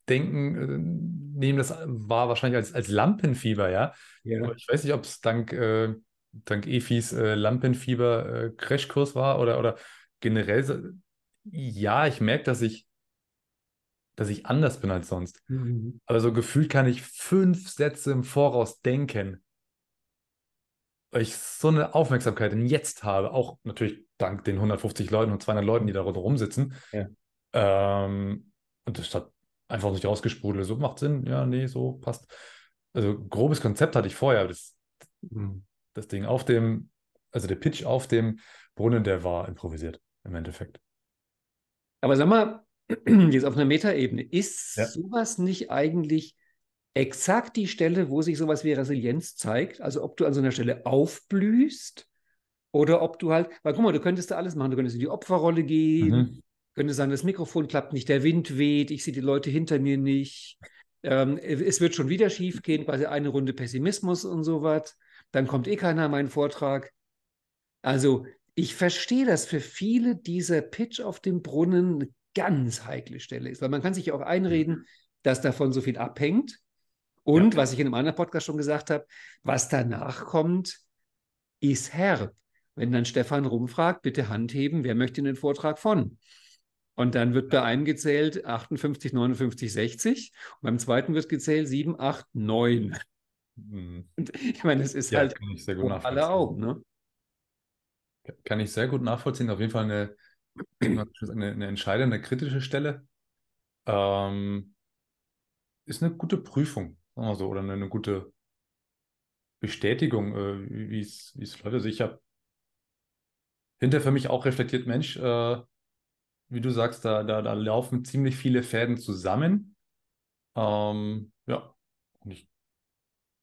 denken, äh, nehmen das war wahrscheinlich als, als Lampenfieber, ja. ja. Ich weiß nicht, ob es dank, äh, dank Efis äh, Lampenfieber-Crashkurs äh, war oder, oder generell. Ja, ich merke, dass ich, dass ich anders bin als sonst. Mhm. Aber so gefühlt kann ich fünf Sätze im Voraus denken ich so eine Aufmerksamkeit im Jetzt habe, auch natürlich dank den 150 Leuten und 200 Leuten, die da rundherum sitzen. Ja. Ähm, und das hat einfach nicht rausgesprudelt. So macht Sinn, ja, nee, so passt. Also grobes Konzept hatte ich vorher. Das, mhm. das Ding auf dem, also der Pitch auf dem Brunnen, der war improvisiert im Endeffekt. Aber sag mal, jetzt auf einer Metaebene, ist ja. sowas nicht eigentlich exakt die Stelle, wo sich sowas wie Resilienz zeigt. Also ob du an so einer Stelle aufblühst oder ob du halt, weil guck mal, du könntest da alles machen. Du könntest in die Opferrolle gehen, mhm. könntest sagen, das Mikrofon klappt nicht, der Wind weht, ich sehe die Leute hinter mir nicht. Ähm, es wird schon wieder schief gehen, quasi eine Runde Pessimismus und sowas. Dann kommt eh keiner meinen Vortrag. Also ich verstehe, dass für viele dieser Pitch auf dem Brunnen eine ganz heikle Stelle ist, weil man kann sich ja auch mhm. einreden, dass davon so viel abhängt. Und ja. was ich in einem anderen Podcast schon gesagt habe, was danach kommt, ist herb. Wenn dann Stefan rumfragt, bitte Hand heben, wer möchte in den Vortrag von? Und dann wird bei einem gezählt 58, 59, 60. Und beim zweiten wird gezählt 7, 8, 9. Hm. ich meine, das ist ja, halt um alle Augen. Ne? Kann ich sehr gut nachvollziehen. Auf jeden Fall eine, eine, eine entscheidende, kritische Stelle. Ähm, ist eine gute Prüfung sagen oder eine, eine gute Bestätigung, äh, wie es läuft. Also ich habe hinter für mich auch reflektiert, Mensch, äh, wie du sagst, da, da, da laufen ziemlich viele Fäden zusammen. Ähm, ja, und ich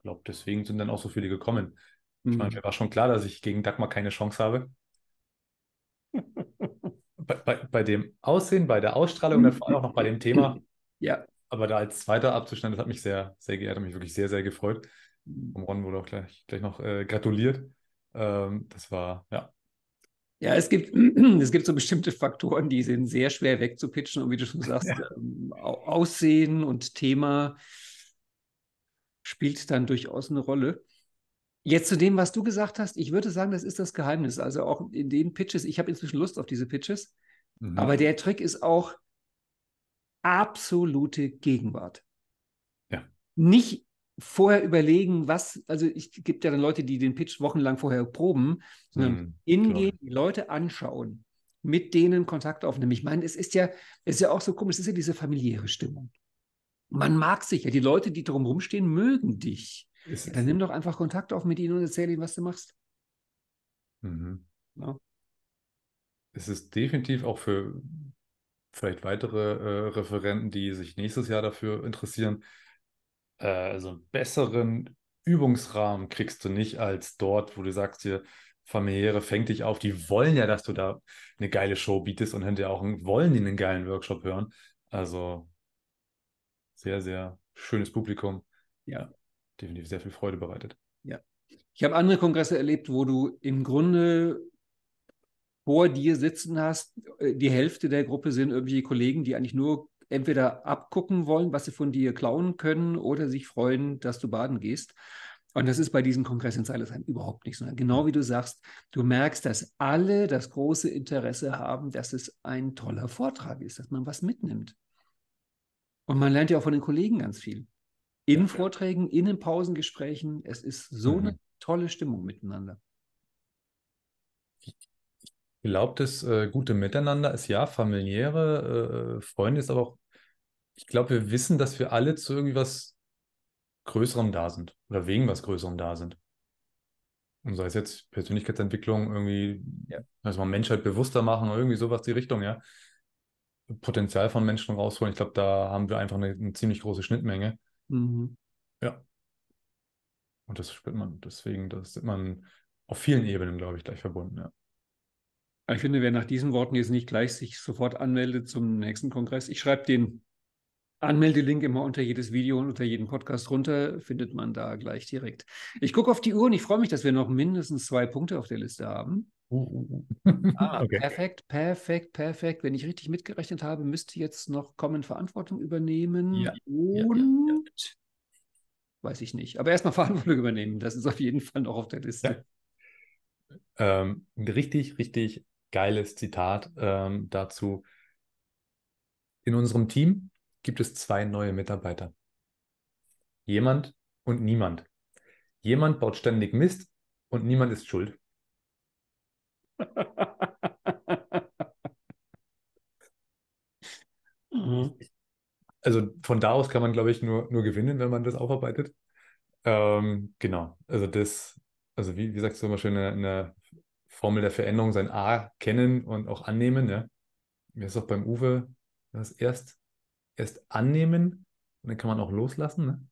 glaube, deswegen sind dann auch so viele gekommen. Mhm. Ich meine, mhm. mir war schon klar, dass ich gegen Dagmar keine Chance habe. bei, bei, bei, dem Aussehen, bei der Ausstrahlung, dann vor allem auch noch bei dem Thema. Ja aber da als Zweiter abzuschneiden, das hat mich sehr, sehr geehrt, hat mich wirklich sehr, sehr gefreut. Vom Ron wurde auch gleich, gleich noch äh, gratuliert. Ähm, das war, ja. Ja, es gibt, es gibt so bestimmte Faktoren, die sind sehr schwer wegzupitchen und wie du schon sagst, ja. ähm, Aussehen und Thema spielt dann durchaus eine Rolle. Jetzt zu dem, was du gesagt hast, ich würde sagen, das ist das Geheimnis. Also auch in den Pitches, ich habe inzwischen Lust auf diese Pitches, mhm. aber der Trick ist auch, absolute Gegenwart. Ja. Nicht vorher überlegen, was, also ich gibt ja dann Leute, die den Pitch wochenlang vorher proben, sondern mhm, hingehen, die Leute anschauen, mit denen Kontakt aufnehmen. Ich meine, es ist ja, es ist ja auch so komisch, es ist ja diese familiäre Stimmung. Man mag sich ja, die Leute, die drum stehen, mögen dich. Ja, dann nimm doch einfach Kontakt auf mit ihnen und erzähl ihnen, was du machst. Mhm. Ja. Es ist definitiv auch für vielleicht weitere äh, Referenten, die sich nächstes Jahr dafür interessieren. Äh, also einen besseren Übungsrahmen kriegst du nicht als dort, wo du sagst hier Familiäre fängt dich auf, die wollen ja, dass du da eine geile Show bietest und hinterher auch wollen die einen geilen Workshop hören. Also sehr, sehr schönes Publikum. Ja. Definitiv sehr viel Freude bereitet. Ja. Ich habe andere Kongresse erlebt, wo du im Grunde vor dir sitzen hast, äh, die Hälfte der Gruppe sind irgendwelche Kollegen, die eigentlich nur entweder abgucken wollen, was sie von dir klauen können, oder sich freuen, dass du baden gehst. Und das ist bei diesem Kongress in Seilesheim überhaupt nicht, so. genau wie du sagst, du merkst, dass alle das große Interesse haben, dass es ein toller Vortrag ist, dass man was mitnimmt. Und man lernt ja auch von den Kollegen ganz viel. In Vorträgen, in den Pausengesprächen. Es ist so mhm. eine tolle Stimmung miteinander glaube, das äh, gute Miteinander ist ja familiäre äh, Freunde ist aber auch. Ich glaube, wir wissen, dass wir alle zu irgendwas Größerem da sind oder wegen was Größerem da sind. Und sei es jetzt Persönlichkeitsentwicklung, irgendwie, ja. also man Menschheit bewusster machen oder irgendwie sowas die Richtung, ja. Potenzial von Menschen rausholen. Ich glaube, da haben wir einfach eine, eine ziemlich große Schnittmenge. Mhm. Ja. Und das spürt man. Deswegen, das ist man auf vielen Ebenen, glaube ich, gleich verbunden, ja ich finde, wer nach diesen Worten jetzt nicht gleich sich sofort anmeldet zum nächsten Kongress, ich schreibe den Anmeldelink immer unter jedes Video und unter jeden Podcast runter, findet man da gleich direkt. Ich gucke auf die Uhr und ich freue mich, dass wir noch mindestens zwei Punkte auf der Liste haben. Uh, uh, uh. Ah, okay. Perfekt, perfekt, perfekt. Wenn ich richtig mitgerechnet habe, müsste jetzt noch kommen, Verantwortung übernehmen. Ja. Und ja, ja, weiß ich nicht. Aber erstmal Verantwortung übernehmen. Das ist auf jeden Fall noch auf der Liste. Ähm, richtig, richtig geiles Zitat ähm, dazu. In unserem Team gibt es zwei neue Mitarbeiter. Jemand und niemand. Jemand baut ständig Mist und niemand ist schuld. also von da aus kann man, glaube ich, nur, nur gewinnen, wenn man das aufarbeitet. Ähm, genau. Also das, also wie, wie sagst du immer schön, eine, eine Formel der Veränderung, sein A kennen und auch annehmen. Ja? Mir ist auch beim Uwe das erst, erst annehmen und dann kann man auch loslassen. Ne?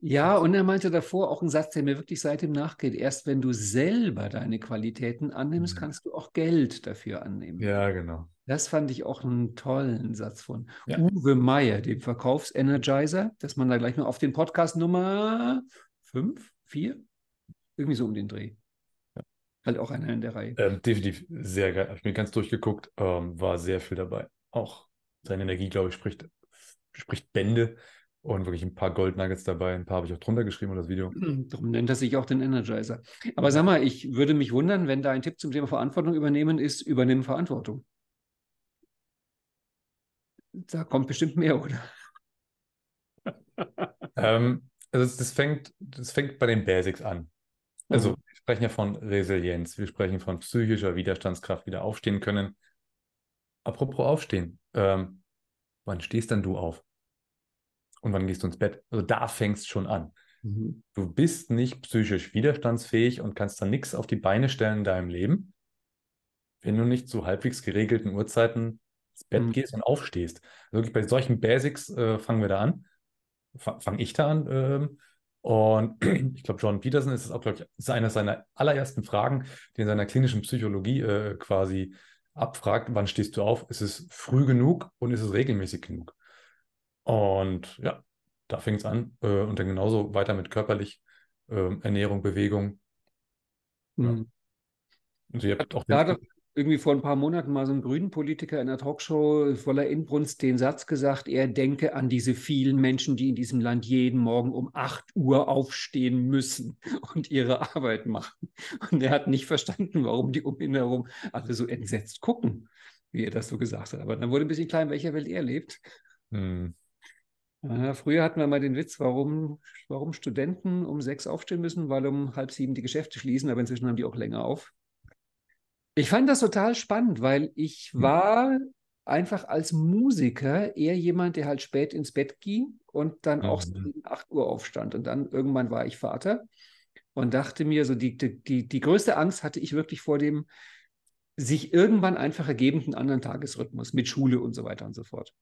Ja, und er meinte davor auch einen Satz, der mir wirklich seitdem nachgeht. Erst wenn du selber deine Qualitäten annimmst, ja. Mhm. kannst du auch Geld dafür annehmen. Ja, genau. Das fand ich auch einen tollen Satz von ja. Uwe Meyer, dem Verkaufsenergizer, dass man da gleich mal auf den Podcast Nummer 5, 4, irgendwie so um den Dreh halt auch einer in der Reihe. Ähm, definitiv sehr geil. Habe ich mir ganz durchgeguckt, ähm, war sehr viel dabei. Auch seine Energie, glaube ich, spricht, spricht Bände und wirklich ein paar Goldnuggets dabei. Ein paar habe ich auch drunter geschrieben oder das Video. Darum nennt er sich auch den Energizer. Aber sag mal, ich würde mich wundern, wenn da ein Tipp zum Thema Verantwortung übernehmen ist: übernimm Verantwortung. Da kommt bestimmt mehr, oder? ähm, also, das fängt, das fängt bei den Basics an. Also, mhm sprechen ja von Resilienz, wir sprechen von psychischer Widerstandskraft, wieder aufstehen können. Apropos aufstehen, ähm, wann stehst denn du auf? Und wann gehst du ins Bett? Also da fängst schon an. Mhm. Du bist nicht psychisch widerstandsfähig und kannst dann nichts auf die Beine stellen in deinem Leben, wenn du nicht zu halbwegs geregelten Uhrzeiten ins Bett mhm. gehst und aufstehst. Also wirklich bei solchen Basics äh, fangen wir da an. Fange ich da an. Ähm, und ich glaube, John Peterson ist es auch, glaube ich, ist eine seiner allerersten Fragen, die in seiner klinischen Psychologie äh, quasi abfragt, wann stehst du auf? Ist es früh genug und ist es regelmäßig genug? Und ja, da fängt es an äh, und dann genauso weiter mit körperlich äh, Ernährung, Bewegung. Mhm. Ja. Hm. Also ihr habt auch gerade irgendwie vor ein paar Monaten mal so ein grünen Politiker in einer Talkshow voller Inbrunst den Satz gesagt, er denke an diese vielen Menschen, die in diesem Land jeden Morgen um 8 Uhr aufstehen müssen und ihre Arbeit machen. Und er hat nicht verstanden, warum die um ihn herum alle so entsetzt gucken, wie er das so gesagt hat. Aber dann wurde ein bisschen klar, in welcher Welt er lebt. Hm. Ja, früher hatten wir mal den Witz, warum, warum Studenten um sechs aufstehen müssen, weil um halb sieben die Geschäfte schließen, aber inzwischen haben die auch länger auf. Ich fand das total spannend, weil ich hm. war einfach als Musiker eher jemand, der halt spät ins Bett ging und dann ah, auch um 8 Uhr aufstand. Und dann irgendwann war ich Vater und dachte mir, so die, die, die größte Angst hatte ich wirklich vor dem sich irgendwann einfach ergebenden anderen Tagesrhythmus mit Schule und so weiter und so fort.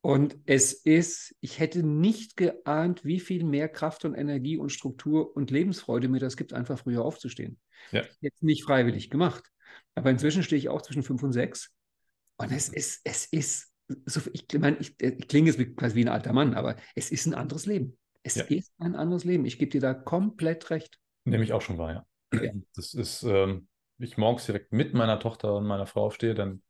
Und es ist, ich hätte nicht geahnt, wie viel mehr Kraft und Energie und Struktur und Lebensfreude mir das gibt, einfach früher aufzustehen. Ja. Jetzt nicht freiwillig gemacht, aber inzwischen stehe ich auch zwischen fünf und sechs. Und es ist, es ist, so, ich meine, ich, ich klinge jetzt quasi wie ein alter Mann, aber es ist ein anderes Leben. Es ja. ist ein anderes Leben. Ich gebe dir da komplett recht. Nehme ich auch schon wahr, ja. ja. Das ist, ähm, ich morgens direkt mit meiner Tochter und meiner Frau aufstehe, dann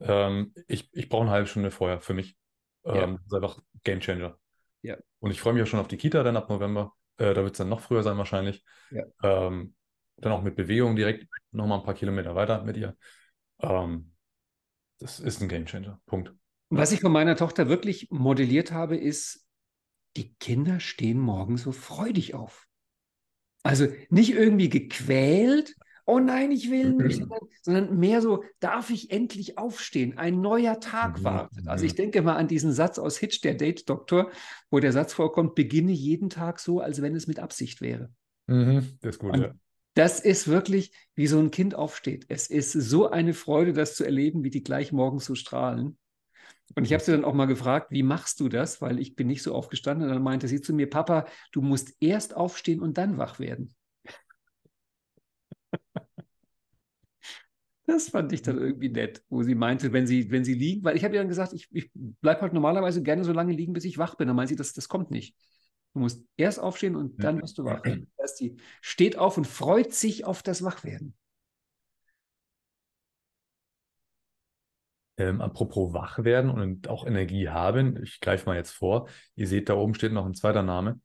ähm, ich, ich brauche eine halbe Stunde vorher für mich. Ähm, ja. Das ist einfach Game Changer. Ja. Und ich freue mich auch schon auf die Kita dann ab November. Äh, da wird es dann noch früher sein wahrscheinlich. Ja. Ähm, dann auch mit Bewegung direkt nochmal ein paar Kilometer weiter mit ihr. Ähm, das ist ein Game Changer. Punkt. Was ich von meiner Tochter wirklich modelliert habe, ist, die Kinder stehen morgen so freudig auf. Also nicht irgendwie gequält, oh nein, ich will nicht, sondern, mehr so, darf ich endlich aufstehen? Ein neuer Tag mhm. wartet. Also mhm. ich denke mal an diesen Satz aus Hitch, der Date-Doktor, wo der Satz vorkommt, beginne jeden Tag so, als wenn es mit Absicht wäre. Mhm, das ist gut, und, ja. Das ist wirklich, wie so ein Kind aufsteht. Es ist so eine Freude, das zu erleben, wie die gleich morgens so strahlen. Und ich habe sie dann auch mal gefragt, wie machst du das? Weil ich bin nicht so aufgestanden. Und dann meinte sie zu mir, Papa, du musst erst aufstehen und dann wach werden. Das fand ich dann irgendwie nett, wo sie meinte, wenn sie, wenn sie liegen, weil ich habe ihr dann gesagt, ich, ich bleibe halt normalerweise gerne so lange liegen, bis ich wach bin. Dann meinte sie, das, das kommt nicht. Du musst erst aufstehen und dann wirst du wach werden. Erst die steht auf und freut sich auf das Wachwerden. Ähm, apropos Wachwerden und auch Energie haben, ich greife mal jetzt vor. Ihr seht, da oben steht noch ein zweiter Name.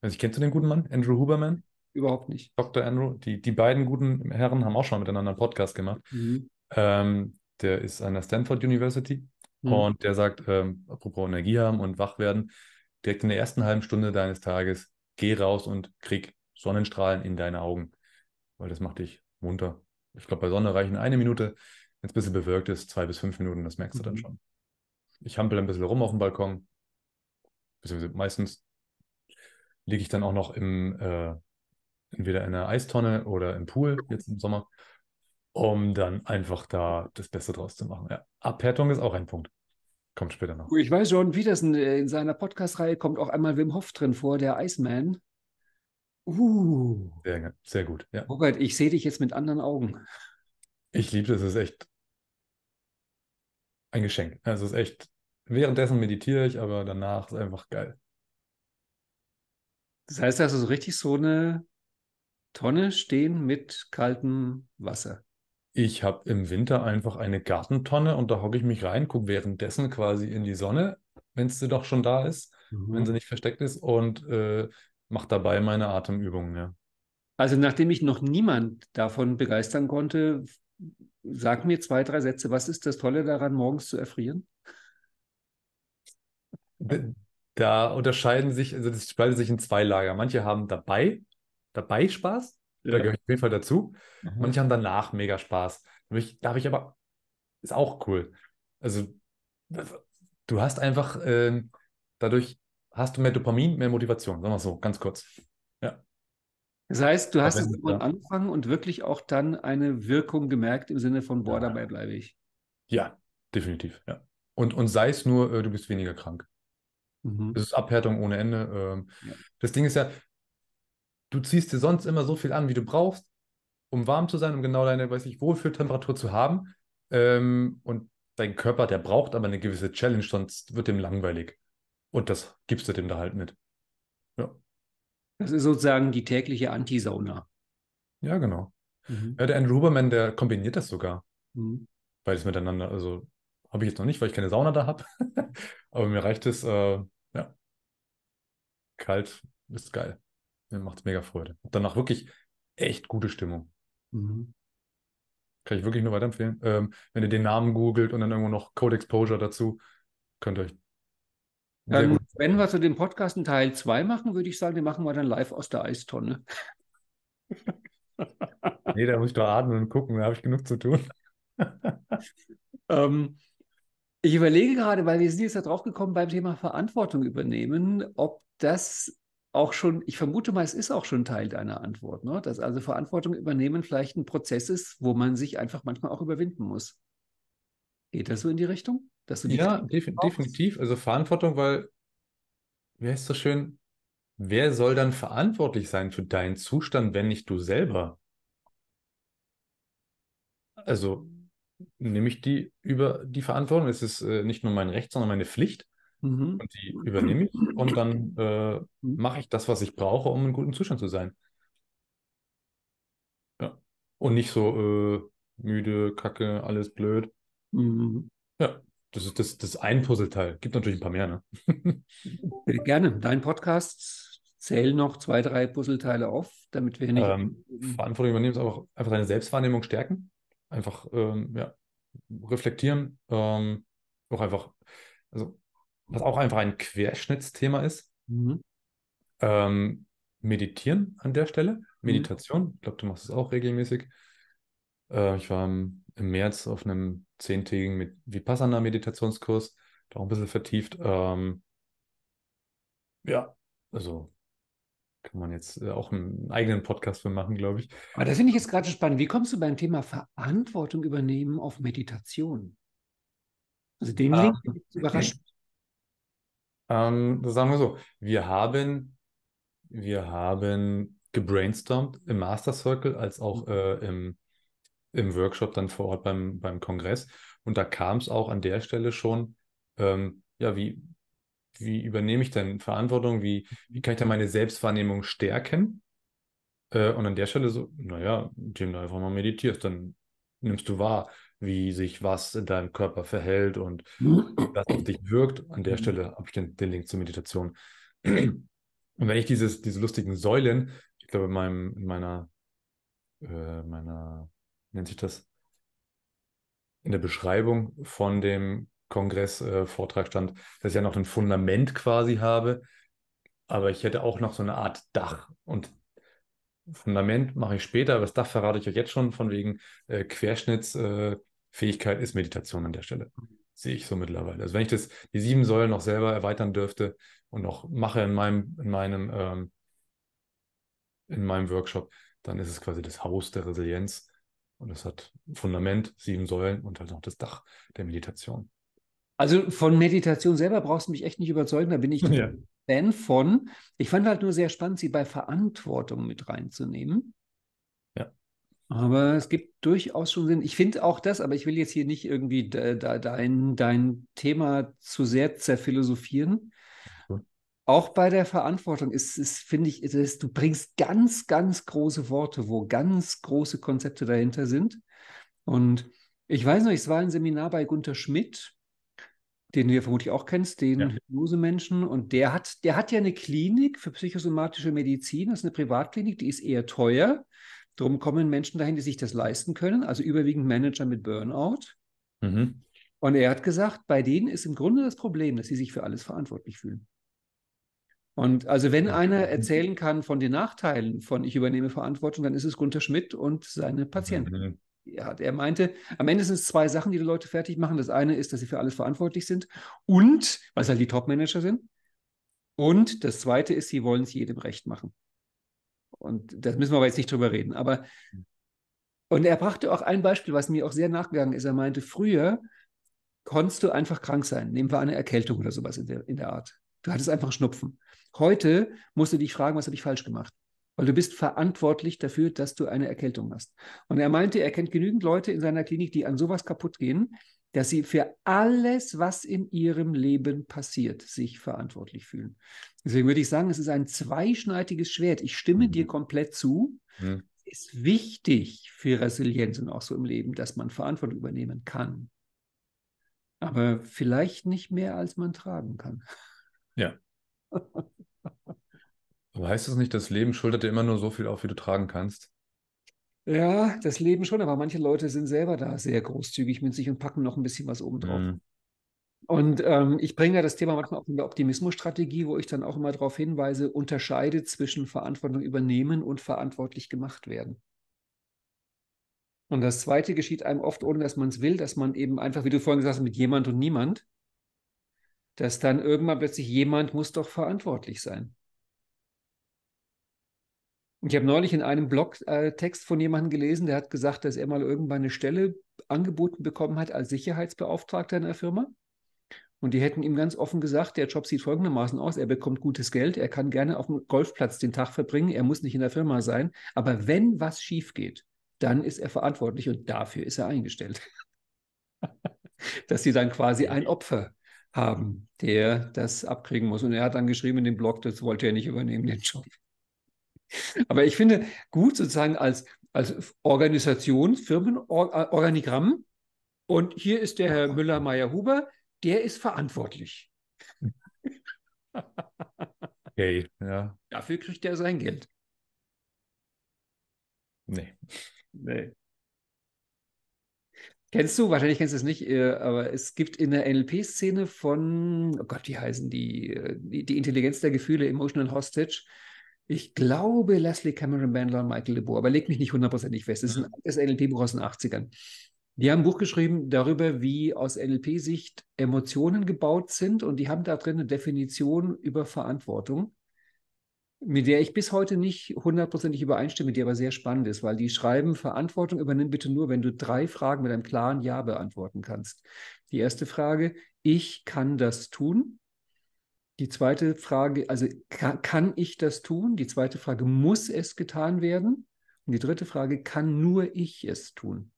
Also, kennst du den guten Mann, Andrew Huberman? Überhaupt nicht. Dr. Andrew, die, die beiden guten Herren haben auch schon miteinander einen Podcast gemacht. Mhm. Ähm, der ist an der Stanford University mhm. und der sagt, ähm, apropos Energie haben und Wachwerden direkt in der ersten halben Stunde deines Tages, geh raus und krieg Sonnenstrahlen in deine Augen, weil das macht dich munter. Ich glaube, bei Sonne reichen eine Minute. Wenn es ein bisschen bewölkt ist, zwei bis fünf Minuten, das merkst du dann mhm. schon. Ich hampel ein bisschen rum auf dem Balkon. Meistens liege ich dann auch noch im, äh, entweder in einer Eistonne oder im Pool jetzt im Sommer, um dann einfach da das Beste draus zu machen. Ja, Abhärtung ist auch ein Punkt. Kommt später noch. Ich weiß John Peterson in seiner Podcast-Reihe kommt auch einmal Wim Hof drin vor, der Iceman. Uh. Sehr, sehr gut. Ja. Robert, ich sehe dich jetzt mit anderen Augen. Ich liebe das, es ist echt ein Geschenk. Also es ist echt, währenddessen meditiere ich, aber danach ist einfach geil. Das heißt also so richtig so eine Tonne stehen mit kaltem Wasser. Ich habe im Winter einfach eine Gartentonne und da hocke ich mich rein, gucke währenddessen quasi in die Sonne, wenn sie doch schon da ist, mhm. wenn sie nicht versteckt ist und äh, mache dabei meine Atemübungen. Ja. Also nachdem ich noch niemand davon begeistern konnte, sag mir zwei, drei Sätze. Was ist das Tolle daran, morgens zu erfrieren? Da unterscheiden sich, also das spaltet sich in zwei Lager. Manche haben dabei, dabei Spaß da gehöre ich auf jeden Fall dazu. Mhm. ich habe danach mega Spaß. Da habe ich, hab ich aber, ist auch cool. Also, du hast einfach, äh, dadurch hast du mehr Dopamin, mehr Motivation. Sagen wir es so, ganz kurz. Ja. Das heißt, du hast es ja. Anfang und wirklich auch dann eine Wirkung gemerkt im Sinne von, boah, ja. dabei bleibe ich. Ja, definitiv. Ja. Und, und sei es nur, äh, du bist weniger krank. Mhm. Das ist Abhärtung ohne Ende. Ähm, ja. Das Ding ist ja, du ziehst dir sonst immer so viel an, wie du brauchst, um warm zu sein, um genau deine, weiß ich, Wohlfühltemperatur zu haben. Ähm, und dein Körper, der braucht aber eine gewisse Challenge, sonst wird dem langweilig. Und das gibst du dem da halt mit. Ja. Das ist sozusagen die tägliche Anti-Sauna. Ja, genau. Mhm. Ja, der Andrew Huberman, der kombiniert das sogar. Mhm. Beides miteinander. Also habe ich jetzt noch nicht, weil ich keine Sauna da habe. aber mir reicht es, äh, ja. Kalt ist geil. Mir macht es mega Freude. Hab danach wirklich echt gute Stimmung. Mhm. Kann ich wirklich nur weiterempfehlen. Ähm, wenn ihr den Namen googelt und dann irgendwo noch Code Exposure dazu, könnt ihr euch. Dann, wenn wir zu dem Podcast einen Teil 2 machen, würde ich sagen, den machen wir dann live aus der Eistonne. nee, da muss ich doch atmen und gucken, da habe ich genug zu tun. ähm, ich überlege gerade, weil wir sind jetzt da drauf gekommen beim Thema Verantwortung übernehmen, ob das auch schon, ich vermute mal, es ist auch schon Teil deiner Antwort, ne? dass also Verantwortung übernehmen vielleicht ein Prozess ist, wo man sich einfach manchmal auch überwinden muss. Geht das so in die Richtung? Dass du die ja, defin brauchst? definitiv. Also Verantwortung, weil, wer ist so schön, wer soll dann verantwortlich sein für deinen Zustand, wenn nicht du selber? Also nehme ich die über die Verantwortung. Es ist äh, nicht nur mein Recht, sondern meine Pflicht. Mhm. Und die übernehme ich und dann äh, mhm. mache ich das, was ich brauche, um in gutem Zustand zu sein. Ja. Und nicht so äh, müde, kacke, alles blöd. Mhm. Ja, das ist das, das ein Puzzleteil. Gibt natürlich ein paar mehr, ne? Gerne. Dein Podcast zählt noch zwei, drei Puzzleteile auf, damit wir nicht. Ähm, mhm. Verantwortung übernehmen ist auch einfach deine Selbstwahrnehmung stärken. Einfach ähm, ja, reflektieren. Ähm, auch einfach, also was auch einfach ein Querschnittsthema ist. Mhm. Ähm, meditieren an der Stelle. Mhm. Meditation. Mhm. Ich glaube, du machst es auch regelmäßig. Äh, ich war im, März auf einem zehntägigen Vipassana-Meditationskurs, da auch ein bisschen vertieft. Ähm, ja, also kann man jetzt äh, auch einen eigenen Podcast für machen, glaube ich. Aber das finde ich jetzt gerade spannend. Wie kommst du beim Thema Verantwortung übernehmen auf Meditation? Also den ah, Link überrascht. ich ähm, sagen wir so, wir haben, wir haben gebrainstormt im Master Circle als auch mhm. äh, im, im Workshop dann vor Ort beim, beim Kongress. Und da kam es auch an der Stelle schon, ähm, ja, wie, wie übernehme ich denn Verantwortung? Wie, wie kann ich denn meine Selbstwahrnehmung stärken? Äh, und an der Stelle so, naja, indem du einfach mal meditierst, dann nimmst du wahr, wie sich was in deinem Körper verhält und das auf dich wirkt. An der mhm. Stelle habe ich den, den Link zur Meditation. Und wenn ich dieses, diese lustigen Säulen, ich glaube, in, meinem, in meiner, äh, meiner, nennt sich das, in der Beschreibung von dem Kongressvortrag äh, stand, dass ich ja noch ein Fundament quasi habe, aber ich hätte auch noch so eine Art Dach. Und Fundament mache ich später, aber das Dach verrate ich euch jetzt schon von wegen äh, Querschnitts, äh, Fähigkeit ist Meditation an der Stelle. Sehe ich so mittlerweile. Also wenn ich das, die sieben Säulen noch selber erweitern dürfte und noch mache in meinem, in meinem, ähm, in meinem Workshop, dann ist es quasi das Haus der Resilienz. Und es hat Fundament, sieben Säulen und halt noch das Dach der Meditation. Also von Meditation selber brauchst du mich echt nicht überzeugen, da bin ich ja. Fan von. Ich fand halt nur sehr spannend, sie bei Verantwortung mit reinzunehmen. Aber es gibt durchaus schon Sinn. Ich finde auch das, aber ich will jetzt hier nicht irgendwie de, de, dein, dein Thema zu sehr zerphilosophieren. Auch bei der Verantwortung ist es, finde ich, ist, du bringst ganz, ganz große Worte, wo ganz große Konzepte dahinter sind. Und ich weiß noch, es war ein Seminar bei Gunter Schmidt, den du ja vermutlich auch kennst, den ja. Hypnose-Menschen. Und der hat, der hat ja eine Klinik für psychosomatische Medizin, das ist eine Privatklinik, die ist eher teuer. Drum kommen Menschen dahin, die sich das leisten können, also überwiegend Manager mit Burnout. Mhm. Und er hat gesagt, bei denen ist im Grunde das Problem, dass sie sich für alles verantwortlich fühlen. Und also wenn einer erzählen kann von den Nachteilen von ich übernehme Verantwortung, dann ist es Gunther Schmidt und seine Patienten. Mhm. Er, hat, er meinte, am Ende sind es zwei Sachen, die die Leute fertig machen. Das eine ist, dass sie für alles verantwortlich sind und, weil sie halt die Top-Manager sind. Und das zweite ist, sie wollen es jedem recht machen. Und das müssen wir aber jetzt nicht drüber reden. Aber hm. und er brachte auch ein Beispiel, was mir auch sehr nachgegangen ist. Er meinte, früher konntest du einfach krank sein. Nehmen wir eine Erkältung oder sowas in der, in der Art. Du hattest einfach Schnupfen. Heute musst du dich fragen, was habe ich falsch gemacht? Weil du bist verantwortlich dafür, dass du eine Erkältung hast. Und er meinte, er kennt genügend Leute in seiner Klinik, die an sowas kaputt gehen, dass sie für alles, was in ihrem Leben passiert, sich verantwortlich fühlen. Deswegen würde ich sagen, es ist ein zweischneidiges Schwert. Ich stimme mhm. dir komplett zu. Mhm. Ist wichtig für Resilienz und auch so im Leben, dass man Verantwortung übernehmen kann. Aber vielleicht nicht mehr, als man tragen kann. Ja. Aber heißt das nicht, das Leben schuldet dir immer nur so viel auf, wie du tragen kannst? Ja, das Leben schon, aber manche Leute sind selber da sehr großzügig mit sich und packen noch ein bisschen was oben drauf. Mhm. Und ähm, ich bringe ja das Thema manchmal auch in der Optimismusstrategie, wo ich dann auch immer darauf hinweise, unterscheide zwischen Verantwortung übernehmen und verantwortlich gemacht werden. Und das Zweite geschieht einem oft, ohne dass man es will, dass man eben einfach, wie du vorhin gesagt hast, mit jemand und niemand, dass dann irgendwann plötzlich jemand muss doch verantwortlich sein. Ich habe neulich in einem Blogtext äh, von jemandem gelesen, der hat gesagt, dass er mal irgendwann eine Stelle angeboten bekommen hat als Sicherheitsbeauftragter in einer Firma. Und die hätten ihm ganz offen gesagt, der Job sieht folgendermaßen aus, er bekommt gutes Geld, er kann gerne auf dem Golfplatz den Tag verbringen, er muss nicht in der Firma sein, aber wenn was schief geht, dann ist er verantwortlich und dafür ist er eingestellt. Dass sie dann quasi ein Opfer haben, der das abkriegen muss. Und er hat dann geschrieben in dem Blog, das wollte er nicht übernehmen, den Job. Aber ich finde gut sozusagen als, als Organisation, Firmenorganigramm. Äh, Und hier ist der Herr Müller-Meyer-Huber, der ist verantwortlich. Okay, ja. Dafür kriegt er sein Geld. Nee. Nee. Kennst du, wahrscheinlich kennst du es nicht, äh, aber es gibt in der NLP-Szene von, oh Gott, wie heißen die, äh, die, die Intelligenz der Gefühle, Emotional Hostage, ich glaube, Leslie Cameron Bandler und Michael LeBeau, aber leg mich nicht hundertprozentig fest. Das ist ein mhm. altes NLP-Buch aus den 80ern. Die haben ein Buch geschrieben darüber, wie aus NLP-Sicht Emotionen gebaut sind und die haben da drin eine Definition über Verantwortung, mit der ich bis heute nicht hundertprozentig übereinstimme, die aber sehr spannend ist, weil die schreiben, Verantwortung übernimm bitte nur, wenn du drei Fragen mit einem klaren Ja beantworten kannst. Die erste Frage, ich kann das tun. Die zweite Frage, also kann, kann ich das tun? Die zweite Frage, muss es getan werden? Und die dritte Frage, kann nur ich es tun?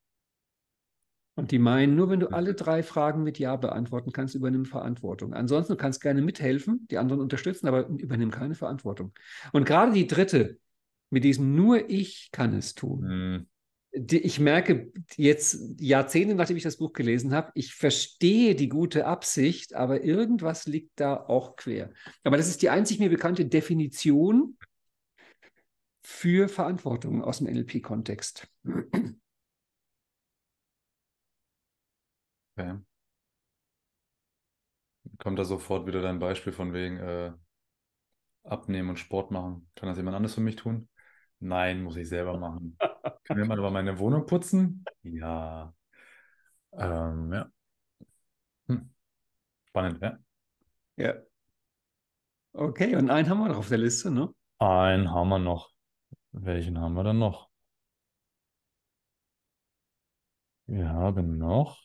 Und die meinen, nur wenn du alle drei Fragen mit Ja beantworten kannst, übernimm Verantwortung. Ansonsten du kannst gerne mithelfen, die anderen unterstützen, aber übernimm keine Verantwortung. Und gerade die dritte, mit diesem nur ich kann es tun, hm ich merke jetzt Jahrzehnte, nachdem ich das Buch gelesen habe, ich verstehe die gute Absicht, aber irgendwas liegt da auch quer. Aber das ist die einzig mir bekannte Definition für Verantwortung aus dem NLP-Kontext. Okay. Kommt da sofort wieder dein Beispiel von wegen äh, Abnehmen und Sport machen. Kann das jemand anderes für mich tun? Nein, muss ich selber machen. Können wir mal über meine Wohnung putzen? Ja. Ähm, ja. Hm. Spannend, ja. Ja. Okay, und einen haben wir noch auf der Liste, ne? Einen haben wir noch. Welchen haben wir dann noch? Wir haben noch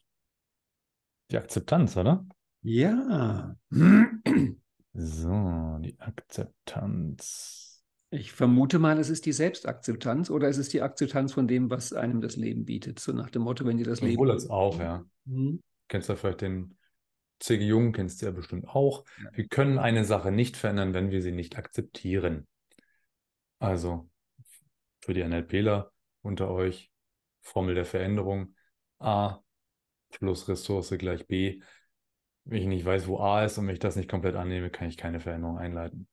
die Akzeptanz, oder? Ja. So, die Akzeptanz. Ich vermute mal, es ist die Selbstakzeptanz oder es ist die Akzeptanz von dem, was einem das Leben bietet. So nach dem Motto, wenn dir das Sowohl Leben. Sowohl das auch, mhm. ja. Mhm. Kennst du ja vielleicht den C.G. Jung, kennst du ja bestimmt auch. Ja. Wir können eine Sache nicht verändern, wenn wir sie nicht akzeptieren. Also für die NLPler unter euch, Formel der Veränderung: A plus Ressource gleich B. Wenn ich nicht weiß, wo A ist und wenn ich das nicht komplett annehme, kann ich keine Veränderung einleiten.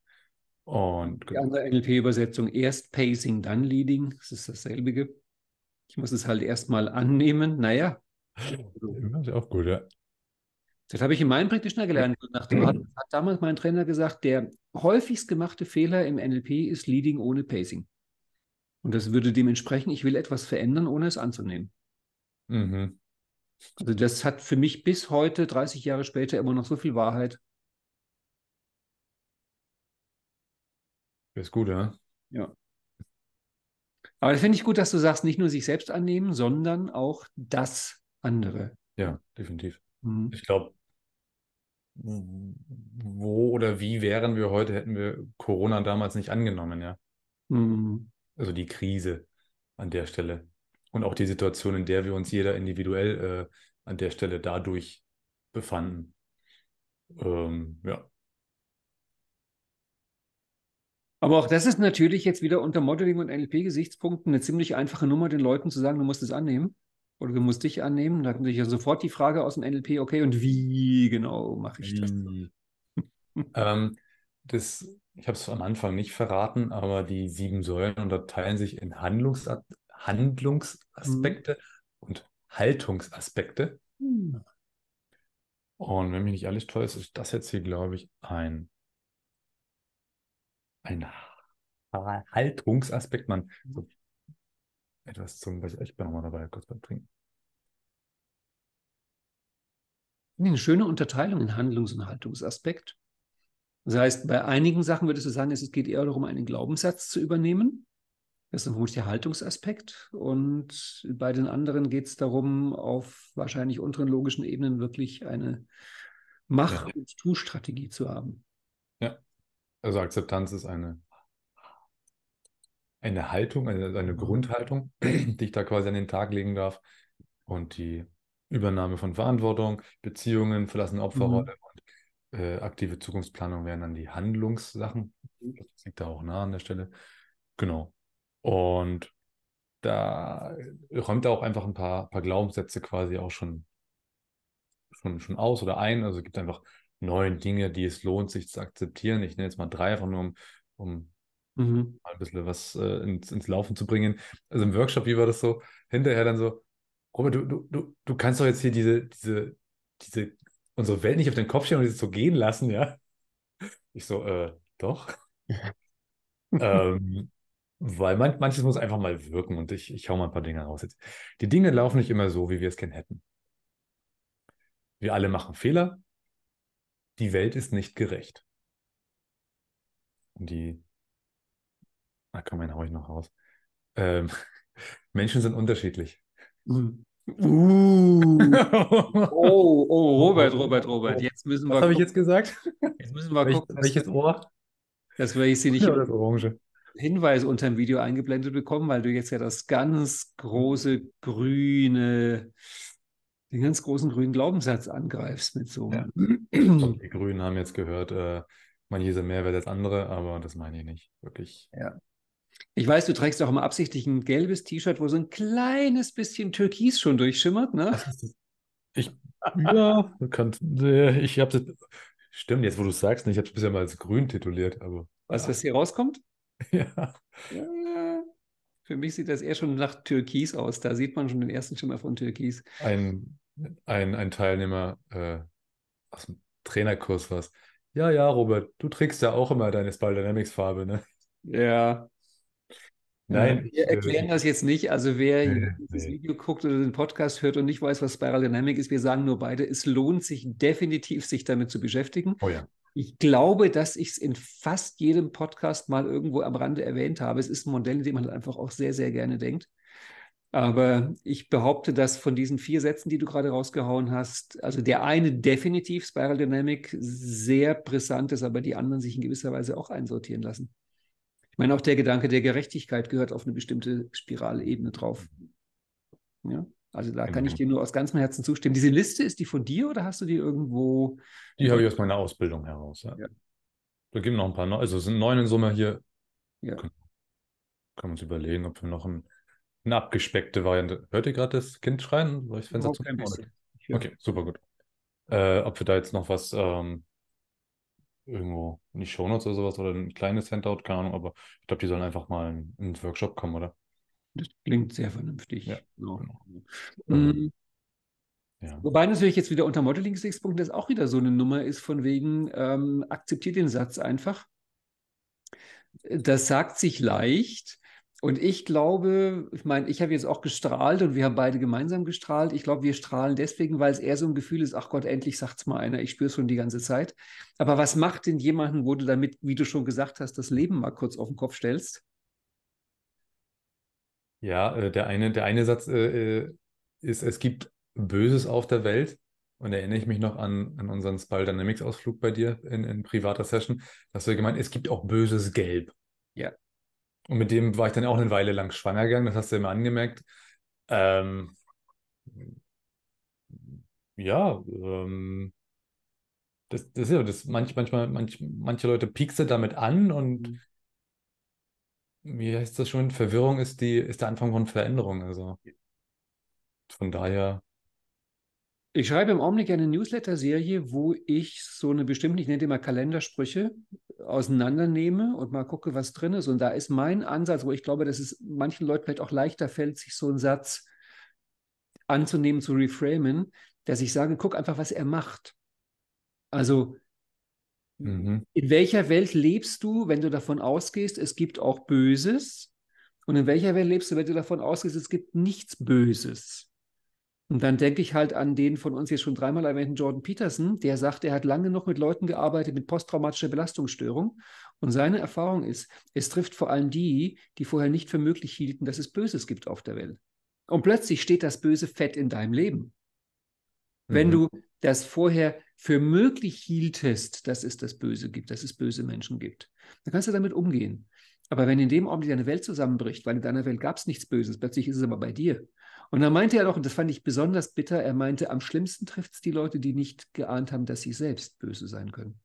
Und die andere NLP-Übersetzung genau. erst Pacing, dann Leading. Das ist dasselbe. Ich muss es halt erstmal annehmen. Naja. Das ist auch gut, ja. Das habe ich in meinem Practitioner gelernt. Nach dem hat, hat damals mein Trainer gesagt, der häufigst gemachte Fehler im NLP ist Leading ohne Pacing. Und das würde dementsprechend, ich will etwas verändern, ohne es anzunehmen. Mhm. Also das hat für mich bis heute, 30 Jahre später, immer noch so viel Wahrheit. ist gut, ja. Ja. Aber das finde ich gut, dass du sagst, nicht nur sich selbst annehmen, sondern auch das andere. Ja, definitiv. Mhm. Ich glaube, wo oder wie wären wir heute, hätten wir Corona damals nicht angenommen, ja. Mhm. Also die Krise an der Stelle. Und auch die Situation, in der wir uns jeder individuell äh, an der Stelle dadurch befanden. Ähm, ja. Aber auch das ist natürlich jetzt wieder unter Modeling und NLP-Gesichtspunkten eine ziemlich einfache Nummer, den Leuten zu sagen, du musst es annehmen oder du musst dich annehmen. Da kommt sich ja sofort die Frage aus dem NLP, okay, und wie genau mache ich das? Hm. ähm, das ich habe es am Anfang nicht verraten, aber die sieben Säulen unterteilen sich in Handlungs Handlungsaspekte mhm. und Haltungsaspekte. Mhm. Und wenn mich nicht alles täuscht, ist das jetzt hier, glaube ich, ein ein Haltungsaspekt. Man, so etwas zum, was ich bin nochmal dabei, kurz beim Trinken. Eine schöne Unterteilung in Handlungs- und Haltungsaspekt. Das heißt, bei einigen Sachen würdest du sagen, es geht eher darum, einen Glaubenssatz zu übernehmen. Das ist vermutlich der Haltungsaspekt. Und bei den anderen geht es darum, auf wahrscheinlich unteren logischen Ebenen wirklich eine Mach- und Tu-Strategie zu haben. Also Akzeptanz ist eine, eine Haltung, eine, eine mhm. Grundhaltung, die ich da quasi an den Tag legen darf. Und die Übernahme von Verantwortung, Beziehungen, verlassene Opferrolle mhm. und äh, aktive Zukunftsplanung wären dann die Handlungssachen. Mhm. Das liegt da auch nah an der Stelle. Genau. Und da räumt er auch einfach ein paar, paar Glaubenssätze quasi auch schon, schon, schon aus oder ein. Also gibt einfach neuen Dinge, die es lohnt, sich zu akzeptieren. Ich nenne jetzt mal drei, einfach nur um, um mhm. mal ein bisschen was äh, ins, ins, Laufen zu bringen. Also im Workshop, wie war das so? Hinterher dann so, Robert, du, du, du, du kannst doch jetzt hier diese, diese, diese, unsere Welt nicht auf den Kopf stellen und sie so gehen lassen, ja? Ich so, äh, doch. ähm, weil man, manches muss einfach mal wirken und ich, ich hau mal ein paar Dinge raus jetzt. Die Dinge laufen nicht immer so, wie wir es gern hätten. Wir alle machen Fehler, die Welt ist nicht gerecht. Und die, ah komm, einen haue ich noch raus. Ähm, Menschen sind unterschiedlich. Uh. oh, oh, Robert, Robert, Robert. Oh. Jetzt müssen wir. Was habe ich jetzt gesagt? Jetzt müssen wir gucken. Welches Ohr? Das wir ich sie nicht ja, das Orange. Hinweis unter dem Video eingeblendet bekommen, weil du jetzt ja das ganz große grüne den ganz großen grünen Glaubenssatz angreifst mit so. Ja. Die Grünen haben jetzt gehört, äh, man jese mehr wert als andere, aber das meine ich nicht. Wirklich. Ja. Ich weiß, du trägst auch immer absichtlich ein gelbes T-Shirt, wo so ein kleines bisschen Türkis schon durchschimmert, ne? Ich, ja, kann, äh, ich habe Stimmt, jetzt wo du es sagst, ne, ich habe es bisher mal als grün tituliert, aber. Weißt du, was hier rauskommt? ja. ja. Für mich sieht das eher schon nach Türkis aus. Da sieht man schon den ersten Schimmer von Türkis. Ein ein, ein Teilnehmer äh, aus dem Trainerkurs was. Ja, ja, Robert, du trägst ja auch immer deine Spiral Dynamics Farbe, ne? Ja. Nein. Wir erklären das jetzt nicht. Also wer nee, dieses nee. Video guckt oder den Podcast hört und nicht weiß, was Spiral Dynamics ist, wir sagen nur beide, es lohnt sich definitiv, sich damit zu beschäftigen. Oh ja. Ich glaube, dass ich es in fast jedem Podcast mal irgendwo am Rande erwähnt habe. Es ist ein Modell, in dem man halt einfach auch sehr, sehr gerne denkt. Aber ich behaupte, dass von diesen vier Sätzen, die du gerade rausgehauen hast, also der eine definitiv Spiral Dynamic sehr brisant ist, aber die anderen sich in gewisser Weise auch einsortieren lassen. Ich meine, auch der Gedanke der Gerechtigkeit gehört auf eine bestimmte Spiralebene drauf. Ja, also da kann ich genau. dir nur aus ganzem Herzen zustimmen. Diese Liste, ist die von dir oder hast du die irgendwo? Die habe ich aus meiner Ausbildung heraus. Ja. ja. Da gibt noch ein paar, also es sind neun in Summe hier. Ja. Können, können wir uns überlegen, ob wir noch ein eine abgespeckte Variante. Hört ihr gerade das Kind schreien? Soll ich das Fenster zu Okay, super gut. Äh, ob wir da jetzt noch was ähm, irgendwo in die Shownotes oder sowas oder ein kleines Handout, keine Ahnung, aber ich glaube, die sollen einfach mal ins Workshop kommen, oder? Das klingt sehr vernünftig. Ja. So. Genau. Mhm. mhm. Ja. Wobei natürlich jetzt wieder unter Modeling 6.0 das auch wieder so eine Nummer ist, von wegen, ähm, akzeptiert den Satz einfach. Das sagt sich leicht, und ich glaube, ich meine, ich habe jetzt auch gestrahlt und wir haben beide gemeinsam gestrahlt. Ich glaube, wir strahlen deswegen, weil es eher so ein Gefühl ist, ach Gott, endlich sagt es mal einer, ich spüre es schon die ganze Zeit. Aber was macht denn jemanden, wo du damit, wie du schon gesagt hast, das Leben mal kurz auf den Kopf stellst? Ja, äh, der eine, der eine Satz äh, äh, ist, es gibt Böses auf der Welt. Und da erinnere ich mich noch an, an unseren Spiral Dynamics Ausflug bei dir in, in privater Session, dass wir gemeint, es gibt auch böses Gelb. Ja. Und mit dem war ich dann auch eine Weile lang schwanger gegangen, das hast du immer angemerkt. Ähm, ja, ähm, das, das ist ja das, manch, manchmal, manch, manche Leute pieksen damit an und mhm. wie heißt das schon? Verwirrung ist die, ist der Anfang von Veränderung. Also von daher ich schreibe im Augenblick eine Newsletter-Serie, wo ich so eine bestimmte, ich nenne die mal Kalendersprüche, auseinandernehme und mal gucke, was drin ist. Und da ist mein Ansatz, wo ich glaube, dass es manchen Leuten vielleicht auch leichter fällt, sich so einen Satz anzunehmen, zu reframen, dass ich sage, guck einfach, was er macht. Also, mhm. in welcher Welt lebst du, wenn du davon ausgehst, es gibt auch Böses? Und in welcher Welt lebst du, wenn du davon ausgehst, es gibt nichts Böses? Und dann denke ich halt an den von uns jetzt schon dreimal erwähnten Jordan Peterson, der sagt, er hat lange noch mit Leuten gearbeitet mit posttraumatischer Belastungsstörung. Und seine Erfahrung ist, es trifft vor allem die, die vorher nicht für möglich hielten, dass es Böses gibt auf der Welt. Und plötzlich steht das Böse fett in deinem Leben. Mhm. Wenn du das vorher für möglich hieltest, dass es das Böse gibt, dass es böse Menschen gibt, dann kannst du damit umgehen. Aber wenn in dem Augenblick deine Welt zusammenbricht, weil in deiner Welt gab es nichts Böses, plötzlich ist es aber bei dir, und dann meinte er noch, und das fand ich besonders bitter, er meinte, am schlimmsten trifft es die Leute, die nicht geahnt haben, dass sie selbst böse sein können.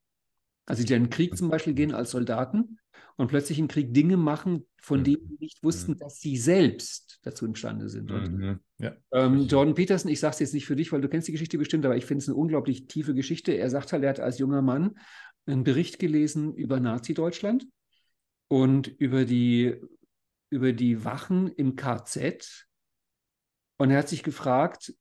Also die in den Krieg zum Beispiel gehen als Soldaten und plötzlich im Krieg Dinge machen, von mhm. denen sie nicht wussten, dass sie selbst dazu imstande sind. Mhm. Ja. Ähm, Jordan Peterson, ich sage es jetzt nicht für dich, weil du kennst die Geschichte bestimmt, aber ich finde es eine unglaublich tiefe Geschichte. Er sagt halt, er hat als junger Mann einen Bericht gelesen über Nazi-Deutschland und über die, über die Wachen im KZ und er hat sich gefragt,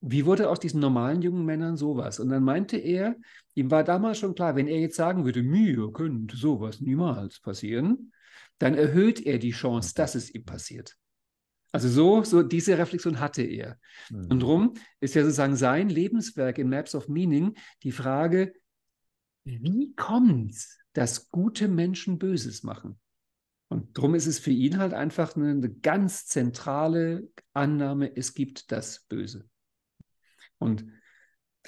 wie wurde aus diesen normalen jungen Männern sowas? Und dann meinte er, ihm war damals schon klar, wenn er jetzt sagen würde, mir könnte sowas niemals passieren, dann erhöht er die Chance, dass es ihm passiert. Also so, so diese Reflexion hatte er. Mhm. Und drum ist ja sozusagen sein Lebenswerk in Maps of Meaning die Frage, wie kommt es, dass gute Menschen Böses machen? Und darum ist es für ihn halt einfach eine, eine, ganz zentrale Annahme, es gibt das Böse. Und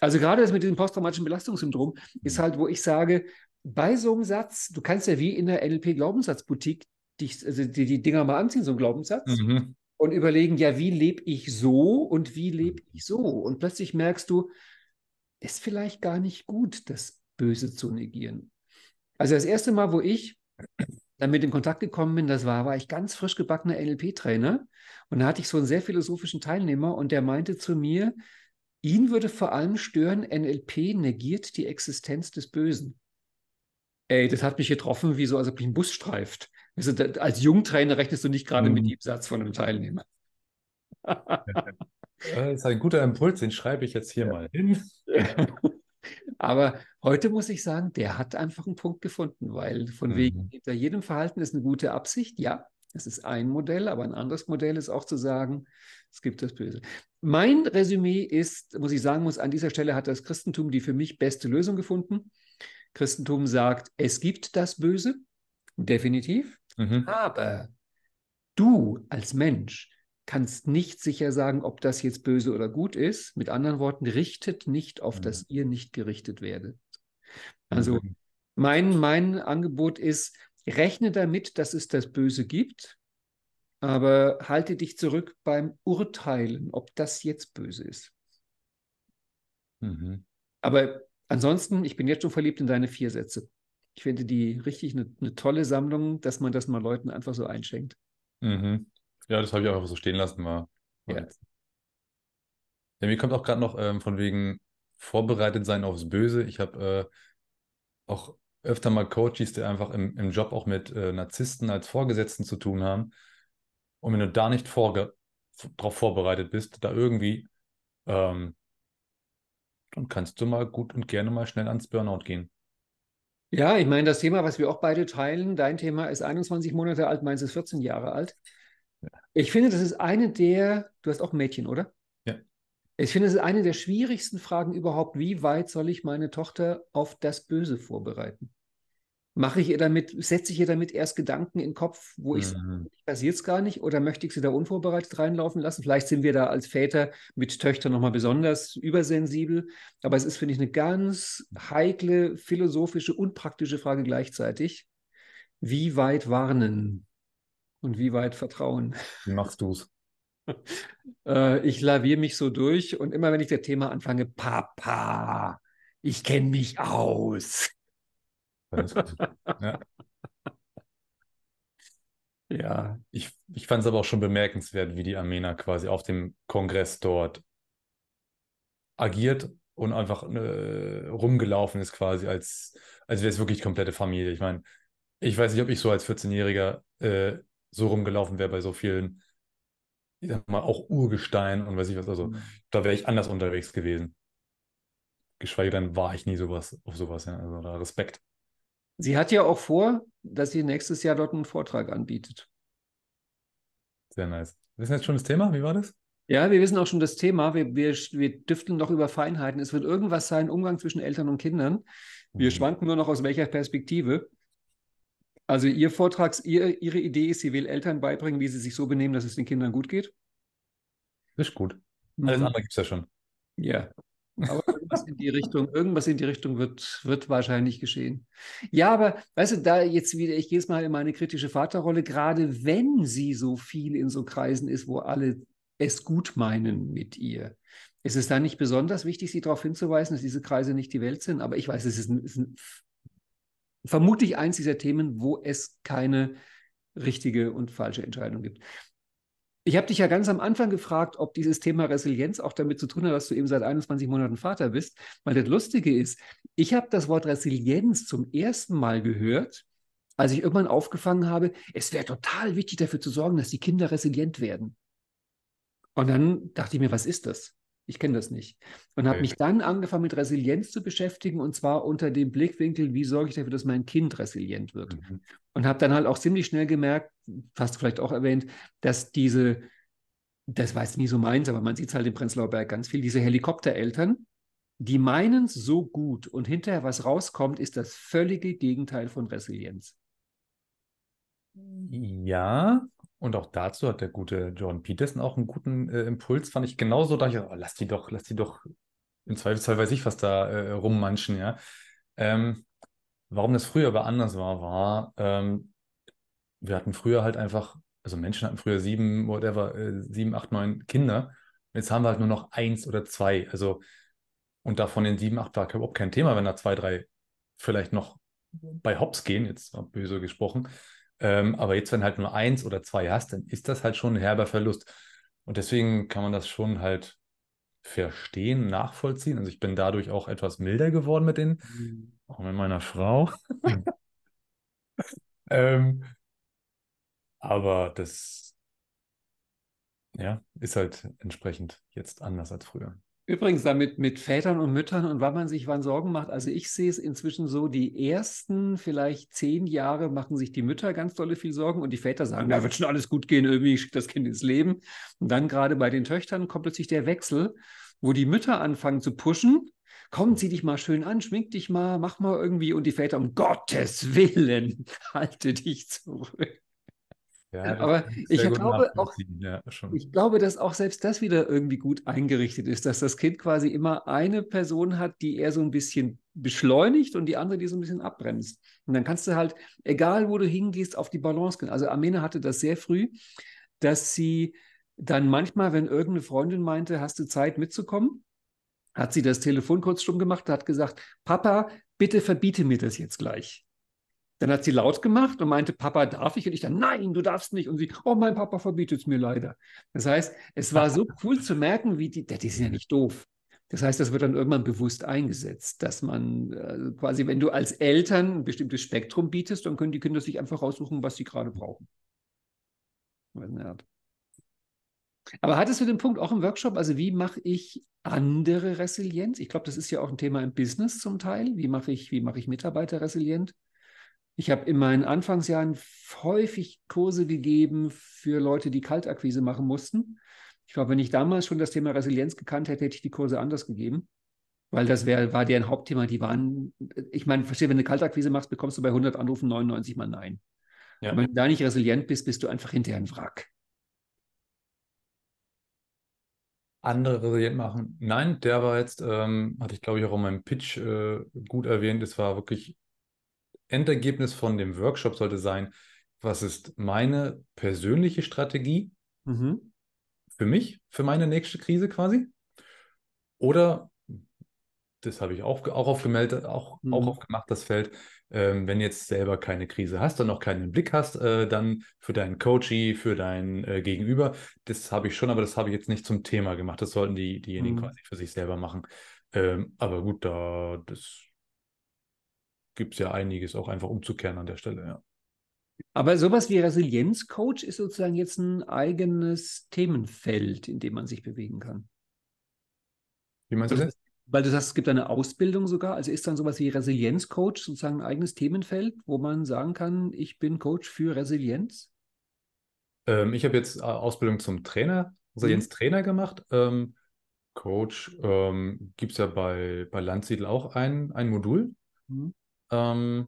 also gerade das mit dem posttraumatischen Belastungssyndrom ist mhm. halt, wo ich sage, bei so einem Satz, du kannst ja wie in der NLP-Glaubenssatzboutique dich, also die, die Dinger mal anziehen, so einen Glaubenssatz, mhm. und überlegen, ja, wie lebe ich so und wie mhm. lebe ich so? Und plötzlich merkst du, ist vielleicht gar nicht gut, das Böse zu negieren. Also das erste Mal, wo ich damit in Kontakt gekommen bin, das war, war ich ganz frisch gebackener NLP-Trainer und da hatte ich so einen sehr philosophischen Teilnehmer und der meinte zu mir, ihn würde vor allem stören, NLP negiert die Existenz des Bösen. Ey, das hat mich getroffen, wie so, als ob ich einen Bus streift. Also, da, als Jungtrainer rechnest du nicht gerade mhm. mit dem Satz von einem Teilnehmer. das ist ein guter Impuls, den schreibe ich jetzt hier ja. mal hin. Aber heute muss ich sagen, der hat einfach einen Punkt gefunden, weil von mhm. wegen hinter jedem Verhalten ist eine gute Absicht, ja. Das ist ein Modell, aber ein anderes Modell ist auch zu sagen, es gibt das Böse. Mein Resümee ist, muss ich sagen muss, an dieser Stelle hat das Christentum die für mich beste Lösung gefunden. Christentum sagt, es gibt das Böse, definitiv, mhm. aber du als Mensch kannst nicht sicher sagen, ob das jetzt böse oder gut ist. Mit anderen Worten, richtet nicht auf, dass mhm. ihr nicht gerichtet werdet. Mhm. Also mein, mein Angebot ist, rechne damit, dass es das Böse gibt, aber halte dich zurück beim Urteilen, ob das jetzt böse ist. Mhm. Aber ansonsten, ich bin jetzt schon verliebt in deine vier Sätze. Ich finde die richtig eine, eine tolle Sammlung, dass man das mal Leuten einfach so einschenkt. Mhm. Ja, das habe ich auch einfach so stehen lassen mal. Ja. ja mir kommt auch gerade noch ähm, von wegen vorbereitet sein aufs Böse. Ich habe äh, auch öfter mal Coaches, die einfach im, im Job auch mit äh, Narzissten als Vorgesetzten zu tun haben. Und wenn du da nicht vorge darauf vorbereitet bist, da irgendwie, ähm, dann kannst du mal gut und gerne mal schnell ans Burnout gehen. Ja, ich meine, das Thema, was wir auch beide teilen, dein Thema ist 21 Monate alt, meins ist 14 Jahre alt. Ich finde, das ist eine der, du hast auch Mädchen, oder? Ja. Ich finde, das ist eine der schwierigsten Fragen überhaupt. Wie weit soll ich meine Tochter auf das Böse vorbereiten? Mache ich ihr damit, setze ich ihr damit erst Gedanken in den Kopf, wo ich mhm. passiert es gar nicht, oder möchte ich sie da unvorbereitet reinlaufen lassen? Vielleicht sind wir da als Väter mit Töchtern nochmal besonders übersensibel, aber es ist, finde ich, eine ganz heikle, philosophische und praktische Frage gleichzeitig. Wie weit warnen? und wie weit Vertrauen. Wie machst du es? Äh, ich laviere mich so durch und immer wenn ich das Thema anfange, Papa, ich kenne mich aus. ja. ja. Ich, ich fand es aber auch schon bemerkenswert, wie die Armena quasi auf dem Kongress dort agiert und einfach äh, rumgelaufen ist quasi, als, als wäre es wirklich komplette Familie. Ich meine, ich weiß nicht, ob ich so als 14-Jähriger äh, so rumgelaufen wäre bei so vielen, ich sag mal, auch Urgestein und weiß ich was. Also mhm. da wäre ich anders unterwegs gewesen. Geschweige denn war ich nie sowas auf sowas, ja. Also da Respekt. Sie hat ja auch vor, dass sie nächstes Jahr dort einen Vortrag anbietet. Sehr nice. Wir wissen jetzt schon das Thema, wie war das? Ja, wir wissen auch schon das Thema. Wir, wir, wir düfteln noch über Feinheiten. Es wird irgendwas sein, Umgang zwischen Eltern und Kindern. Wir mhm. schwanken nur noch aus welcher Perspektive. Also Ihr Vortrag, ihr, Ihre Idee ist, Sie will Eltern beibringen, wie sie sich so benehmen, dass es den Kindern gut geht? Ist gut. Alles mhm. andere gibt es ja schon. Ja. Aber irgendwas in die Richtung, irgendwas in die Richtung wird, wird wahrscheinlich geschehen. Ja, aber weißt du, da jetzt wieder, ich gehe jetzt mal in meine kritische Vaterrolle, gerade wenn sie so viel in so Kreisen ist, wo alle es gut meinen mit ihr. Ist es dann nicht besonders wichtig, sie darauf hinzuweisen, dass diese Kreise nicht die Welt sind? Aber ich weiß, es ist ein, ist ein vermutlich eins dieser Themen, wo es keine richtige und falsche Entscheidung gibt. Ich habe dich ja ganz am Anfang gefragt, ob dieses Thema Resilienz auch damit zu tun hat, dass du eben seit 21 Monaten Vater bist. Weil das Lustige ist, ich habe das Wort Resilienz zum ersten Mal gehört, als ich irgendwann aufgefangen habe, es wäre total wichtig dafür zu sorgen, dass die Kinder resilient werden. Und dann dachte ich mir, was ist das? Ich kenne das nicht. Und habe mich dann angefangen mit Resilienz zu beschäftigen und zwar unter dem Blickwinkel, wie sorge ich dafür, dass mein Kind resilient wird. Mhm. Und habe dann halt auch ziemlich schnell gemerkt, hast du vielleicht auch erwähnt, dass diese, das weiß nie so meins, aber man sieht es halt in Prenzlauer Berg ganz viel, diese Helikoptereltern, die meinen es so gut und hinterher was rauskommt, ist das völlige Gegenteil von Resilienz. Ja, und auch dazu hat der gute Jordan Peterson auch einen guten äh, Impuls, fand ich genauso. dachte ich, oh, lass die doch, lass die doch, im Zweifelsfall weiß ich, was da äh, rummanschen, ja. Ähm, warum das früher aber anders war, war, ähm, wir hatten früher halt einfach, also Menschen hatten früher sieben, whatever, äh, sieben, acht, neun Kinder. Jetzt haben wir halt nur noch eins oder zwei. Also, und davon in sieben, acht war überhaupt kein Thema, wenn da zwei, drei vielleicht noch bei Hops gehen, jetzt böse gesprochen. Ähm, aber jetzt, wenn halt nur eins oder zwei hast, dann ist das halt schon ein herber Verlust. Und deswegen kann man das schon halt verstehen, nachvollziehen. Also ich bin dadurch auch etwas milder geworden mit denen, mhm. auch mit meiner Frau. ähm, aber das ja, ist halt entsprechend jetzt anders als früher. Übrigens, damit mit Vätern und Müttern und wann man sich wann Sorgen macht. Also ich sehe es inzwischen so, die ersten vielleicht zehn Jahre machen sich die Mütter ganz dolle viel Sorgen und die Väter sagen, da wird schon alles gut gehen, irgendwie schickt das Kind ins Leben. Und dann gerade bei den Töchtern kommt plötzlich der Wechsel, wo die Mütter anfangen zu pushen. Komm, zieh dich mal schön an, schmink dich mal, mach mal irgendwie. Und die Väter, um Gottes Willen, halte dich zurück. Ja, aber ich glaube, auch, ja, ich glaube, dass auch selbst das wieder irgendwie gut eingerichtet ist, dass das Kind quasi immer eine Person hat, die er so ein bisschen beschleunigt und die andere, die so ein bisschen abbremst. Und dann kannst du halt, egal wo du hingehst, auf die Balance gehen. Also Armena hatte das sehr früh, dass sie dann manchmal, wenn irgendeine Freundin meinte, hast du Zeit mitzukommen, hat sie das Telefon kurz stumm gemacht, hat gesagt, Papa, bitte verbiete mir das jetzt gleich. Dann hat sie laut gemacht und meinte, Papa, darf ich? Und ich dann, nein, du darfst nicht. Und sie, oh, mein Papa verbietet es mir leider. Das heißt, es war so cool zu merken, wie die, die sind ja nicht doof. Das heißt, das wird dann irgendwann bewusst eingesetzt, dass man äh, quasi, wenn du als Eltern ein bestimmtes Spektrum bietest, dann können die Kinder sich einfach raussuchen, was sie gerade brauchen. Aber hattest du den Punkt auch im Workshop? Also, wie mache ich andere resilient? Ich glaube, das ist ja auch ein Thema im Business zum Teil. Wie mache ich, wie mache ich Mitarbeiter resilient? Ich habe in meinen Anfangsjahren häufig Kurse gegeben für Leute, die Kaltakquise machen mussten. Ich glaube, wenn ich damals schon das Thema Resilienz gekannt hätte, hätte ich die Kurse anders gegeben. Weil das wär, war deren Hauptthema. Die waren, ich meine, verstehe, wenn du eine Kaltakquise machst, bekommst du bei 100 Anrufen 99 mal Nein. Ja. Wenn du da nicht resilient bist, bist du einfach hinterher ein Wrack. Andere resilient machen. Nein, der war jetzt, ähm, hatte ich glaube ich auch in meinem Pitch äh, gut erwähnt, es war wirklich Endergebnis von dem Workshop sollte sein, was ist meine persönliche Strategie mhm. für mich, für meine nächste Krise quasi? Oder, das habe ich auch, auch aufgemeldet, auch, mhm. auch aufgemacht, das Feld, ähm, wenn jetzt selber keine Krise hast, dann noch keinen Blick hast, äh, dann für deinen Coachie, für dein äh, Gegenüber, das habe ich schon, aber das habe ich jetzt nicht zum Thema gemacht. Das sollten die, diejenigen mhm. quasi für sich selber machen. Ähm, aber gut, da, das gibt es ja einiges auch einfach umzukehren an der Stelle, ja. Aber sowas wie Resilienzcoach ist sozusagen jetzt ein eigenes Themenfeld, in dem man sich bewegen kann. Wie meinst du also, das? Weil du sagst, es gibt eine Ausbildung sogar. Also ist dann sowas wie Resilienzcoach sozusagen ein eigenes Themenfeld, wo man sagen kann, ich bin Coach für Resilienz? Ähm, ich habe jetzt äh, Ausbildung zum Trainer, Resilienztrainer gemacht. Ähm, Coach ähm, gibt es ja bei, bei Landsiedel auch ein, ein Modul. Mhm. Ähm,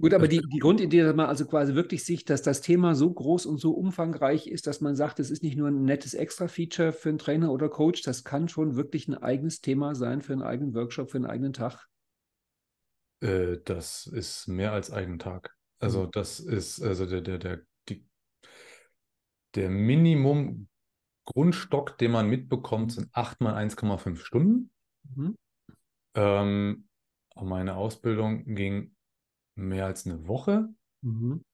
Gut, aber also die, die Grundidee dass man also quasi wirklich sich, dass das Thema so groß und so umfangreich ist, dass man sagt, es ist nicht nur ein nettes Extra-Feature für einen Trainer oder Coach, das kann schon wirklich ein eigenes Thema sein für einen eigenen Workshop, für einen eigenen Tag. Äh, das ist mehr als eigenen Tag. Also mhm. das ist also der, der, der, die, der Minimum Grundstock, den man mitbekommt, sind 8 mal 1,5 Stunden. Mhm. Ähm, und meine Ausbildung ging mehr als eine Woche. Mhm.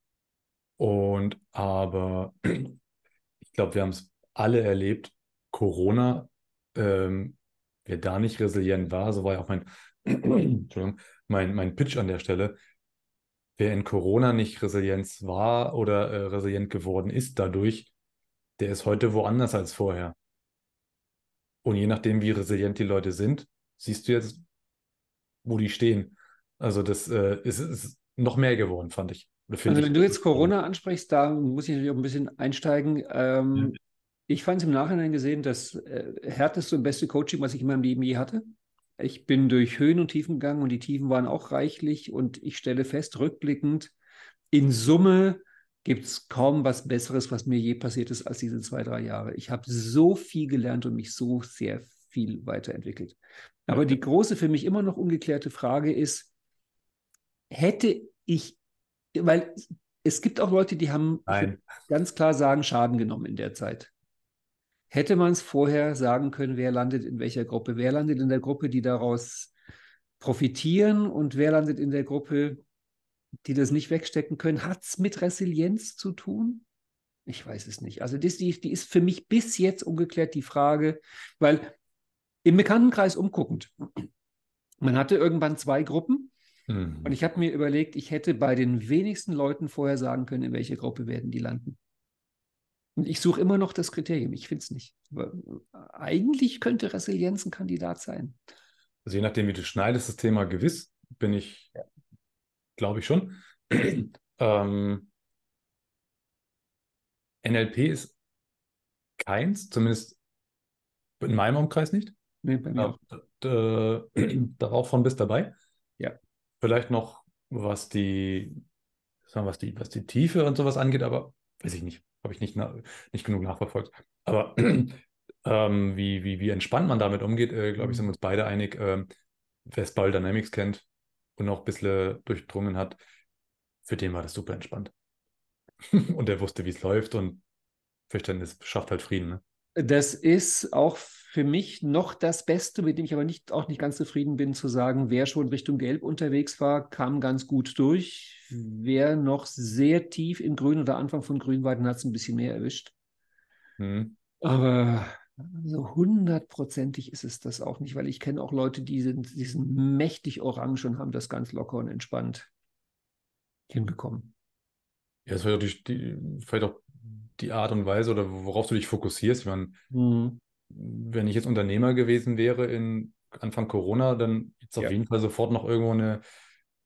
Und aber ich glaube, wir haben es alle erlebt. Corona, ähm, wer da nicht resilient war, so war ja auch mein, Entschuldigung, mein, mein Pitch an der Stelle. Wer in Corona nicht resilient war oder äh, resilient geworden ist dadurch, der ist heute woanders als vorher. Und je nachdem, wie resilient die Leute sind, siehst du jetzt wo die stehen. Also das äh, ist, ist noch mehr geworden, fand ich. Also wenn du jetzt also Corona ansprichst, da muss ich natürlich auch ein bisschen einsteigen. Ähm, ja. Ich fand es im Nachhinein gesehen äh, das äh, härteste und beste Coaching, was ich in meinem Leben je hatte. Ich bin durch Höhen und Tiefen gegangen und die Tiefen waren auch reichlich und ich stelle fest, rückblickend, in Summe gibt es kaum was Besseres, was mir je passiert ist, als diese zwei, drei Jahre. Ich habe so viel gelernt und mich so sehr viel weiterentwickelt. Aber die große für mich immer noch ungeklärte Frage ist, hätte ich, weil es gibt auch Leute, die haben Nein. ganz klar sagen, Schaden genommen in der Zeit. Hätte man es vorher sagen können, wer landet in welcher Gruppe? Wer landet in der Gruppe, die daraus profitieren und wer landet in der Gruppe, die das nicht wegstecken können? Hat es mit Resilienz zu tun? Ich weiß es nicht. Also das, die, die ist für mich bis jetzt ungeklärt die Frage, weil im Bekanntenkreis umguckend. Man hatte irgendwann zwei Gruppen mhm. und ich habe mir überlegt, ich hätte bei den wenigsten Leuten vorher sagen können, in welche Gruppe werden die landen. Und ich suche immer noch das Kriterium. Ich finde es nicht. Aber eigentlich könnte Resilienz ein Kandidat sein. Also je nachdem, wie du schneidest, das Thema gewiss, bin ich, ja. glaube ich schon. ähm, NLP ist keins, zumindest in meinem Umkreis nicht. Nee, bei mir ja, äh, darauf von bist dabei. Ja. Vielleicht noch, was die, was die, was die Tiefe und sowas angeht, aber weiß ich nicht, habe ich nicht, nicht genug nachverfolgt. Aber ähm, wie, wie, wie entspannt man damit umgeht, äh, glaube ich, mhm. sind wir uns beide einig. Äh, Wer Spiral Dynamics kennt und noch ein bisschen durchdrungen hat, für den war das super entspannt. und er wusste, wie es läuft und Verständnis schafft halt Frieden. Ne? Das ist auch für mich noch das Beste, mit dem ich aber nicht, auch nicht ganz zufrieden bin, zu sagen, wer schon Richtung Gelb unterwegs war, kam ganz gut durch. Wer noch sehr tief in Grün oder Anfang von Grün war, dann hat es ein bisschen mehr erwischt. Mhm. Aber so hundertprozentig ist es das auch nicht, weil ich kenne auch Leute, die sind, die sind mächtig orange und haben das ganz locker und entspannt hinbekommen. Ja, es war natürlich die, vielleicht auch die Art und Weise oder worauf du dich fokussierst. Ich meine, mhm wenn ich jetzt Unternehmer gewesen wäre in Anfang Corona, dann jetzt auf ja. jeden Fall sofort noch irgendwo eine,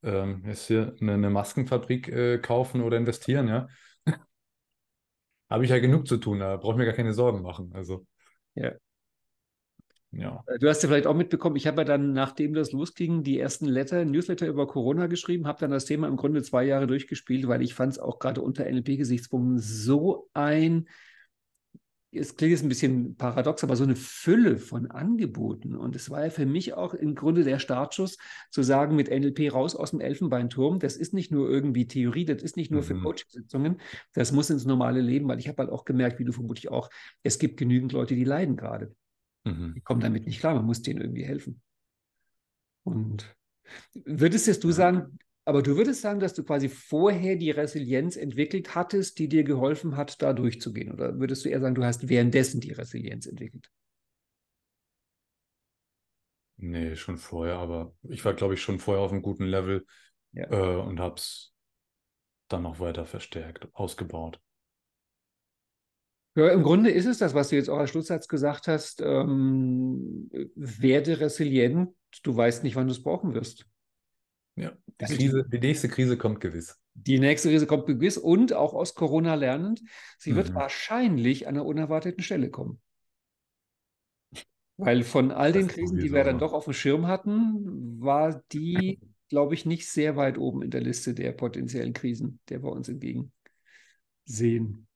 ähm, hier eine, eine Maskenfabrik äh, kaufen oder investieren, ja. Habe ich ja genug zu tun, da brauche ich mir gar keine Sorgen machen. Also. Ja. Ja. Äh, du hast ja vielleicht auch mitbekommen, ich habe ja dann, nachdem das losging, die ersten Letter, Newsletter über Corona geschrieben, habe dann das Thema im Grunde zwei Jahre durchgespielt, weil ich fand es auch gerade unter NLP-Gesichtspunkten so ein es klingt jetzt ein bisschen paradox, aber so eine Fülle von Angeboten. Und es war ja für mich auch im Grunde der Startschuss, zu sagen, mit NLP raus aus dem Elfenbeinturm. Das ist nicht nur irgendwie Theorie, das ist nicht nur mhm. für Coaching-Sitzungen, das muss ins normale Leben, weil ich habe halt auch gemerkt, wie du vermutlich auch, es gibt genügend Leute, die leiden gerade. Mhm. Die kommen damit nicht klar, man muss denen irgendwie helfen. Und würdest jetzt du sagen, aber du würdest sagen, dass du quasi vorher die Resilienz entwickelt hattest, die dir geholfen hat, da durchzugehen. Oder würdest du eher sagen, du hast währenddessen die Resilienz entwickelt? Nee, schon vorher, aber ich war, glaube ich, schon vorher auf einem guten Level ja. äh, und habe es dann noch weiter verstärkt, ausgebaut. Ja, im Grunde ist es das, was du jetzt auch als Schlusssatz gesagt hast. Ähm, werde resilient, du weißt nicht, wann du es brauchen wirst. Ja, die, Krise, die, nächste Krise kommt gewiss. Die nächste Krise kommt gewiss und auch aus Corona lernend, sie mhm. wird wahrscheinlich an einer unerwarteten Stelle kommen. Weil von all das den Krisen, die wir dann doch auf dem Schirm hatten, war die, glaube ich, nicht sehr weit oben in der Liste der potenziellen Krisen, der wir uns entgegen sehen.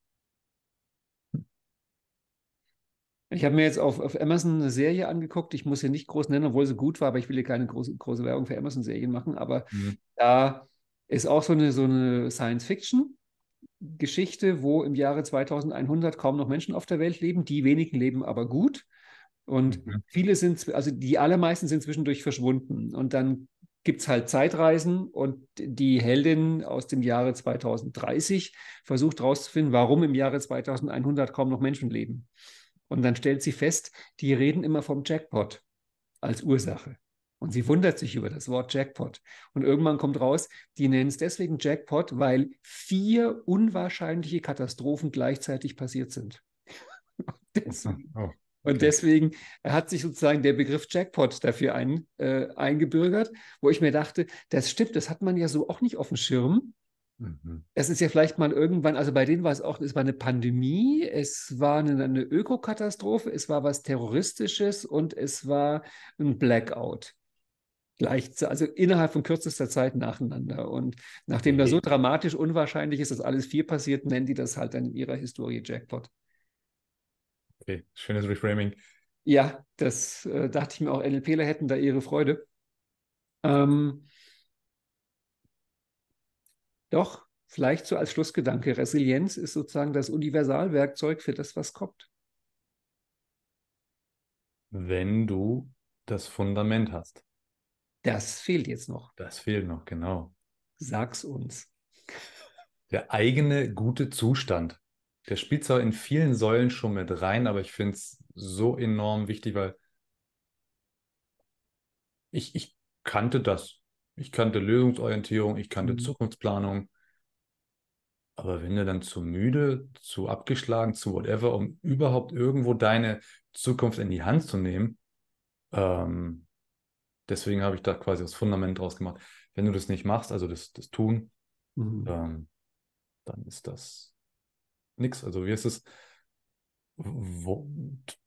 Ich habe mir jetzt auf, auf Amazon eine Serie angeguckt. Ich muss sie nicht groß nennen, obwohl sie gut war, aber ich will hier keine große, große Werbung für Amazon-Serien machen. Aber mhm. da ist auch so eine, so eine Science-Fiction-Geschichte, wo im Jahre 2100 kaum noch Menschen auf der Welt leben. Die wenigen leben aber gut. Und mhm. viele sind, also die allermeisten sind zwischendurch verschwunden. Und dann gibt es halt Zeitreisen und die Heldin aus dem Jahre 2030 versucht herauszufinden, warum im Jahre 2100 kaum noch Menschen leben. Und dann stellt sie fest, die reden immer vom Jackpot als Ursache. Und sie wundert sich über das Wort Jackpot. Und irgendwann kommt raus, die nennen es deswegen Jackpot, weil vier unwahrscheinliche Katastrophen gleichzeitig passiert sind. deswegen, oh, oh, okay. Und deswegen hat sich sozusagen der Begriff Jackpot dafür ein, äh, eingebürgert, wo ich mir dachte, das stimmt, das hat man ja so auch nicht auf dem Schirm. Mhm. Es ist ja vielleicht mal irgendwann, also bei denen war es auch, es war eine Pandemie, es war eine, eine Ökokatastrophe, es war was Terroristisches und es war ein Blackout. Gleichzeitig, also innerhalb von kürzester Zeit nacheinander. Und nachdem da so dramatisch unwahrscheinlich ist, dass alles vier passiert, nennen die das halt dann in ihrer Historie Jackpot. Okay, schönes Reframing. Ja, das äh, dachte ich mir auch, NLPler hätten da ihre Freude. Ähm, doch, vielleicht so als Schlussgedanke, Resilienz ist sozusagen das Universalwerkzeug für das, was kommt. Wenn du das Fundament hast. Das fehlt jetzt noch. Das fehlt noch, genau. Sag's uns. Der eigene gute Zustand. Der spielt zwar in vielen Säulen schon mit rein, aber ich finde es so enorm wichtig, weil ich, ich kannte das ich kannte Lösungsorientierung, ich kannte mhm. Zukunftsplanung. Aber wenn du dann zu müde, zu abgeschlagen, zu whatever, um überhaupt irgendwo deine Zukunft in die Hand zu nehmen, ähm, deswegen habe ich da quasi das Fundament draus gemacht. Wenn du das nicht machst, also das, das Tun, mhm. ähm, dann ist das nichts. Also wie ist es? Wo,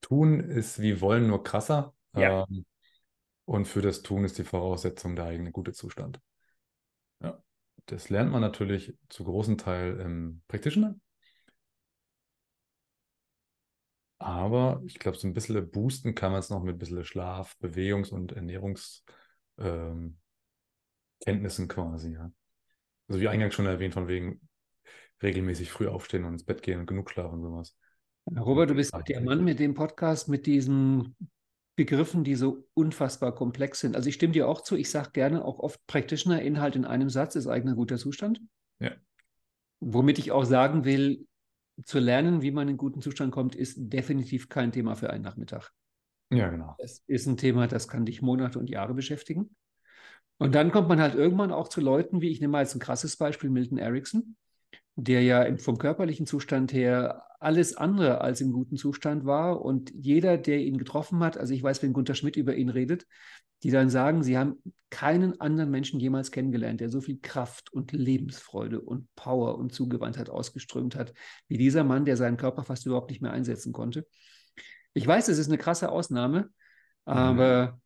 tun ist wie wollen, nur krasser. Ja. Ähm, und für das Tun ist die Voraussetzung der eigene gute Zustand. Ja. Das lernt man natürlich zu großen Teil im Practitioner. Aber ich glaube, so ein bisschen boosten kann man es noch mit ein bisschen Schlaf, Bewegungs- und Ernährungskenntnissen ähm, quasi. Ja. Also wie eingangs schon erwähnt, von wegen regelmäßig früh aufstehen und ins Bett gehen und genug schlafen und sowas. Robert, du bist der Mann mit dem Podcast, mit diesem Begriffen, die so unfassbar komplex sind. Also ich stimme dir auch zu, ich sage gerne auch oft Practitioner, Inhalt in einem Satz ist eigener guter Zustand. Ja. Womit ich auch sagen will, zu lernen, wie man in einen guten Zustand kommt, ist definitiv kein Thema für einen Nachmittag. Ja, genau. Es ist ein Thema, das kann dich Monate und Jahre beschäftigen. Und dann kommt man halt irgendwann auch zu Leuten, wie ich nehme mal jetzt ein krasses Beispiel, Milton Erickson, der ja vom körperlichen Zustand her alles andere als im guten Zustand war. Und jeder, der ihn getroffen hat, also ich weiß, wenn Gunter Schmidt über ihn redet, die dann sagen, sie haben keinen anderen Menschen jemals kennengelernt, der so viel Kraft und Lebensfreude und Power und Zugewandtheit ausgeströmt hat, wie dieser Mann, der seinen Körper fast überhaupt nicht mehr einsetzen konnte. Ich weiß, es ist eine krasse Ausnahme, mhm. aber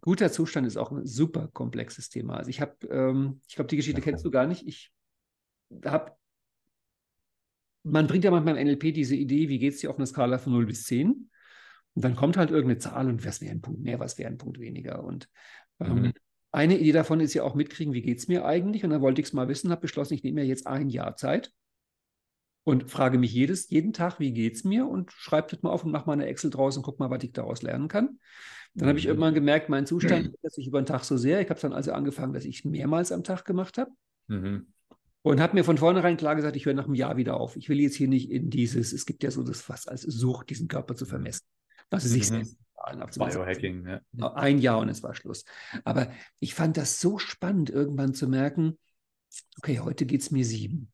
guter Zustand ist auch ein super komplexes Thema. Also ich habe, ähm, ich glaube, die Geschichte kennst du gar nicht. Ich habe man bringt ja manchmal im NLP diese Idee, wie geht es dir auf einer Skala von 0 bis 10? Und dann kommt halt irgendeine Zahl und was wäre ein Punkt mehr, was wäre ein Punkt weniger. Und ähm, mhm. eine Idee davon ist ja auch mitkriegen, wie geht es mir eigentlich? Und dann wollte ich es mal wissen, habe beschlossen, ich nehme ja jetzt ein Jahr Zeit und frage mich jedes, jeden Tag, wie geht es mir? Und schreibe das mal auf und mache mal eine Excel draus und gucke mal, was ich daraus lernen kann. Dann habe ich mhm. irgendwann gemerkt, mein Zustand ändert mhm. sich über den Tag so sehr. Ich habe dann also angefangen, dass ich mehrmals am Tag gemacht habe. Mhm. Und habe mir von vornherein klar gesagt, ich höre nach einem Jahr wieder auf. Ich will jetzt hier nicht in dieses, es gibt ja so das was als Sucht, diesen Körper zu vermessen. Was sie sich mhm. Biohacking, ja. Genau, ein Jahr und es war Schluss. Aber ich fand das so spannend, irgendwann zu merken, okay, heute geht es mir sieben.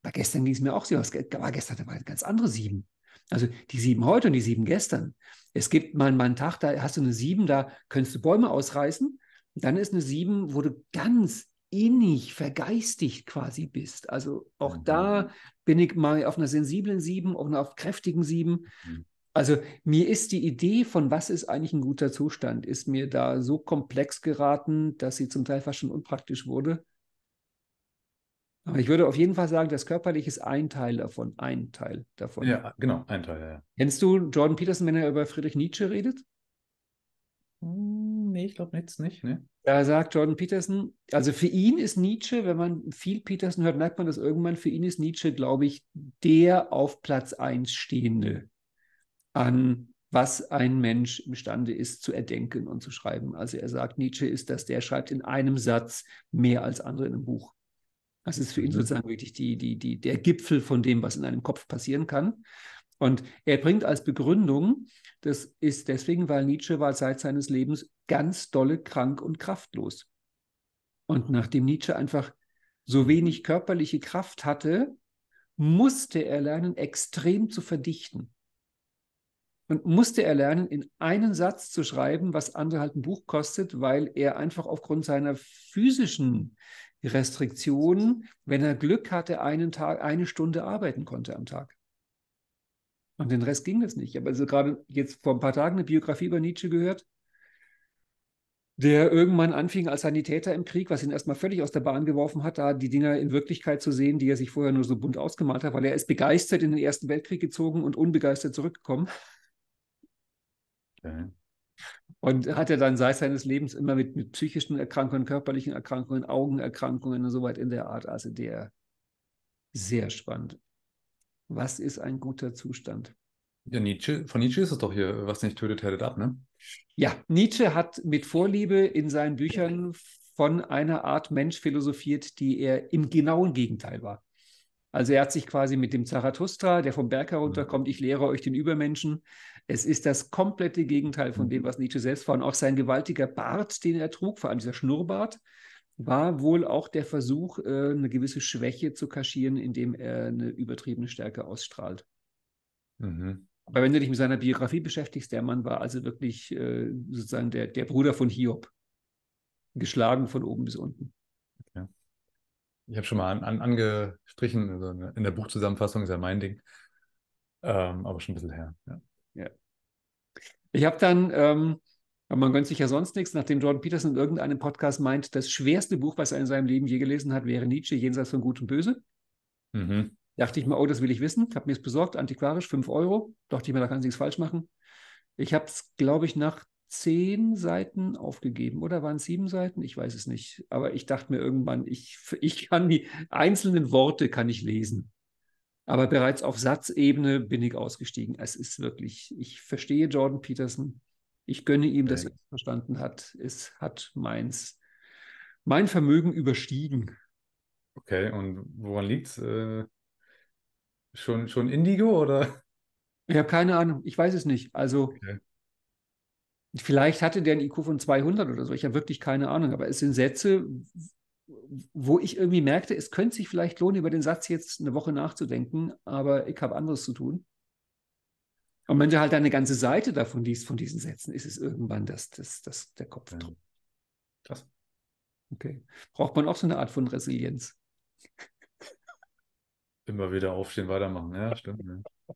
Bei gestern ging es mir auch sieben, aber gestern war eine ganz andere sieben. Also die sieben heute und die sieben gestern. Es gibt mal, einen Tag, da hast du eine sieben, da kannst du Bäume ausreißen. Dann ist eine sieben, wo du ganz innig, vergeistigt quasi bist. Also auch mhm. da bin ich mal auf einer sensiblen Sieben, auch auf kräftigen Sieben. Mhm. Also mir ist die Idee von, was ist eigentlich ein guter Zustand, ist mir da so komplex geraten, dass sie zum Teil fast schon unpraktisch wurde. Aber ich würde auf jeden Fall sagen, das Körperliche ist ein Teil davon, ein Teil davon. Ja, genau, ein Teil, ja. Kennst du Jordan Peterson, wenn er über Friedrich Nietzsche redet? Hm, nee, ich glaube jetzt nicht. Ne? Da sagt Jordan Peterson, also für ihn ist Nietzsche, wenn man viel Peterson hört, merkt man das irgendwann, für ihn ist Nietzsche, glaube ich, der auf Platz 1 stehende an was ein Mensch imstande ist zu erdenken und zu schreiben. Also er sagt, Nietzsche ist das, der schreibt in einem Satz mehr als andere in einem Buch. Das ist für ihn mhm. sozusagen wirklich die, die, die, der Gipfel von dem, was in einem Kopf passieren kann. Und er bringt als Begründung, das ist deswegen, weil Nietzsche war seit seines Lebens ganz dolle krank und kraftlos. Und nachdem Nietzsche einfach so wenig körperliche Kraft hatte, musste er lernen, extrem zu verdichten. Und musste er lernen, in einen Satz zu schreiben, was andere halt ein Buch kostet, weil er einfach aufgrund seiner physischen Restriktionen, wenn er Glück hatte, einen Tag, eine Stunde arbeiten konnte am Tag. Und den Rest ging das nicht. Ich habe also gerade jetzt vor ein paar Tagen eine Biografie über Nietzsche gehört, der irgendwann anfing als Sanitäter im Krieg, was ihn erstmal völlig aus der Bahn geworfen hat, da die Dinger in Wirklichkeit zu sehen, die er sich vorher nur so bunt ausgemalt hat, weil er ist begeistert in den Ersten Weltkrieg gezogen und unbegeistert zurückgekommen. Okay. Und hat er dann seit seines Lebens immer mit, mit psychischen Erkrankungen, körperlichen Erkrankungen, Augenerkrankungen und so weiter in der Art. Also der sehr spannend was ist ein guter Zustand? Ja, Nietzsche, von Nietzsche ist es doch hier, was nicht tötet, härtet ab, ne? Ja, Nietzsche hat mit Vorliebe in seinen Büchern von einer Art Mensch philosophiert, die er im genauen Gegenteil war. Also er hat sich quasi mit dem Zarathustra, der vom Berg herunterkommt, mhm. ich lehre euch den Übermenschen. Es ist das komplette Gegenteil von dem, mhm. was Nietzsche selbst war. Und auch sein gewaltiger Bart, den er trug, vor allem dieser Schnurrbart, war wohl auch der Versuch, äh, eine gewisse Schwäche zu kaschieren, indem er eine übertriebene Stärke ausstrahlt. Mhm. Aber wenn du dich mit seiner Biografie beschäftigst, der Mann war also wirklich äh, sozusagen der, der Bruder von Hiob. Geschlagen von oben bis unten. Okay. Ich habe schon mal an, an, angestrichen, also ne, in der Buchzusammenfassung ist ja mein Ding, ähm, aber schon ein bisschen her. Ja. ja. Ich habe dann. Ähm, aber man gönnt sich ja sonst nichts, nachdem Jordan Peterson in irgendeinem Podcast meint, das schwerste Buch, was er in seinem Leben je gelesen hat, wäre Nietzsche, jenseits von Gut und Böse. Mhm. Dachte ich mir, oh, das will ich wissen. Ich habe mir es besorgt, antiquarisch, 5 Euro. Dachte ich mir, da kann ich nichts falsch machen. Ich habe es, glaube ich, nach zehn Seiten aufgegeben, oder waren es sieben Seiten? Ich weiß es nicht. Aber ich dachte mir irgendwann, ich, ich kann die einzelnen Worte kann ich lesen. Aber bereits auf Satzebene bin ich ausgestiegen. Es ist wirklich, ich verstehe Jordan Peterson ich gönne ihm, dass er es verstanden hat. Es hat meins, mein Vermögen überstiegen. Okay, und woran liegt äh, schon, schon Indigo oder? Ich habe keine Ahnung, ich weiß es nicht. Also, okay. vielleicht hatte der ein IQ von 200 oder so, ich habe wirklich keine Ahnung, aber es sind Sätze, wo ich irgendwie merkte, es könnte sich vielleicht lohnen, über den Satz jetzt eine Woche nachzudenken, aber ich habe anderes zu tun. Und wenn du halt eine ganze Seite davon liest, von diesen Sätzen, ist es irgendwann das, das, das, der Kopf ja. drum. Krass. Okay. Braucht man auch so eine Art von Resilienz. Immer wieder aufstehen, weitermachen. Ja, stimmt. Ja.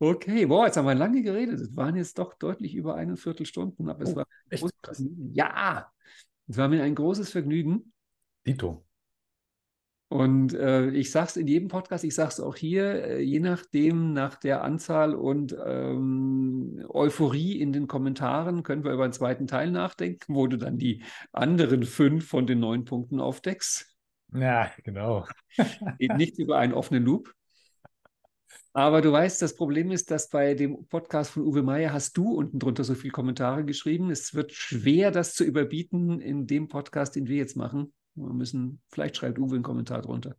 Okay, boah, jetzt haben wir lange geredet. Es waren jetzt doch deutlich über eine Viertelstunden, aber es oh, war echt krass. Ja, es war mir ein großes Vergnügen. Dito. Und äh, ich sage es in jedem Podcast, ich sage es auch hier, äh, je nachdem, nach der Anzahl und ähm, Euphorie in den Kommentaren, können wir über einen zweiten Teil nachdenken, wo du dann die anderen fünf von den neun Punkten aufdeckst. Ja, genau. Geht nicht über einen offenen Loop. Aber du weißt, das Problem ist, dass bei dem Podcast von Uwe Meier hast du unten drunter so viele Kommentare geschrieben. Es wird schwer, das zu überbieten in dem Podcast, den wir jetzt machen. Wir müssen, vielleicht schreibt Uwe einen Kommentar drunter.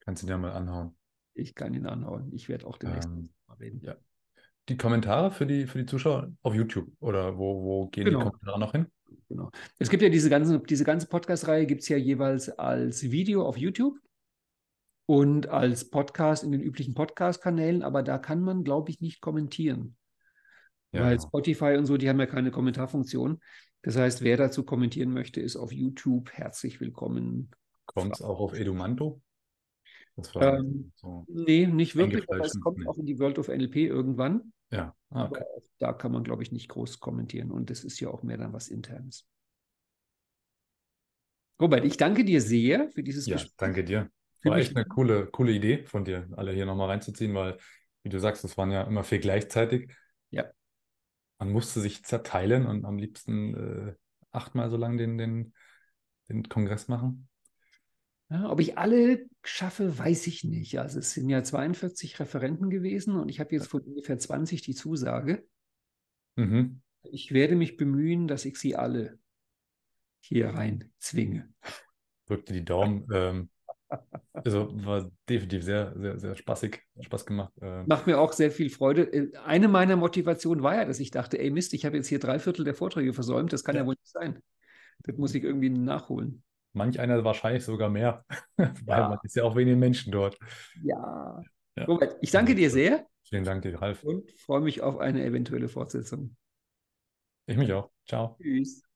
Kannst du ihn ja mal anhauen. Ich kann ihn anhauen. Ich werde auch demnächst ähm, mal reden. Ja. Die Kommentare für die, für die Zuschauer auf YouTube oder wo, wo gehen genau. die Kommentare noch hin? Genau. Es gibt ja diese, ganzen, diese ganze Podcast-Reihe, gibt es ja jeweils als Video auf YouTube und als Podcast in den üblichen Podcast-Kanälen, aber da kann man, glaube ich, nicht kommentieren. Ja, Weil genau. Spotify und so, die haben ja keine Kommentarfunktion. Das heißt, wer dazu kommentieren möchte, ist auf YouTube herzlich willkommen. Kommt es auch auf Edumanto? Ähm, so nee, nicht wirklich, aber es kommt nee. auch in die World of NLP irgendwann. Ja, ah, okay. da kann man, glaube ich, nicht groß kommentieren und das ist ja auch mehr dann was Internes. Robert, ich danke dir sehr für dieses ja, Gespräch. Danke dir. War echt eine coole, coole Idee von dir, alle hier nochmal reinzuziehen, weil, wie du sagst, es waren ja immer viel gleichzeitig. Ja man musste sich zerteilen und am liebsten äh, achtmal so lang den, den, den Kongress machen. Ja, ob ich alle schaffe, weiß ich nicht. Also es sind ja 42 Referenten gewesen und ich habe jetzt von ungefähr 20 die Zusage. Mhm. Ich werde mich bemühen, dass ich sie alle hier rein zwinge. Drückte die Daumen. Ähm, also war definitiv sehr, sehr, sehr spaßig, Spaß gemacht. Äh. Macht mir auch sehr viel Freude. Äh, eine meiner Motivationen war ja, dass ich dachte, ey Mist, ich habe jetzt hier drei Viertel der Vorträge versäumt, das kann ja, ja wohl nicht sein. Das muss ich irgendwie nachholen. Manch einer wahrscheinlich sogar mehr. Ja. Weil man ist ja auch wenige Menschen dort. Ja. ja. Robert, ich danke dir also, sehr. Vielen Dank dir, Ralf. Und freue mich auf eine eventuelle Fortsetzung. Ich mich auch. Ciao. Tschüss.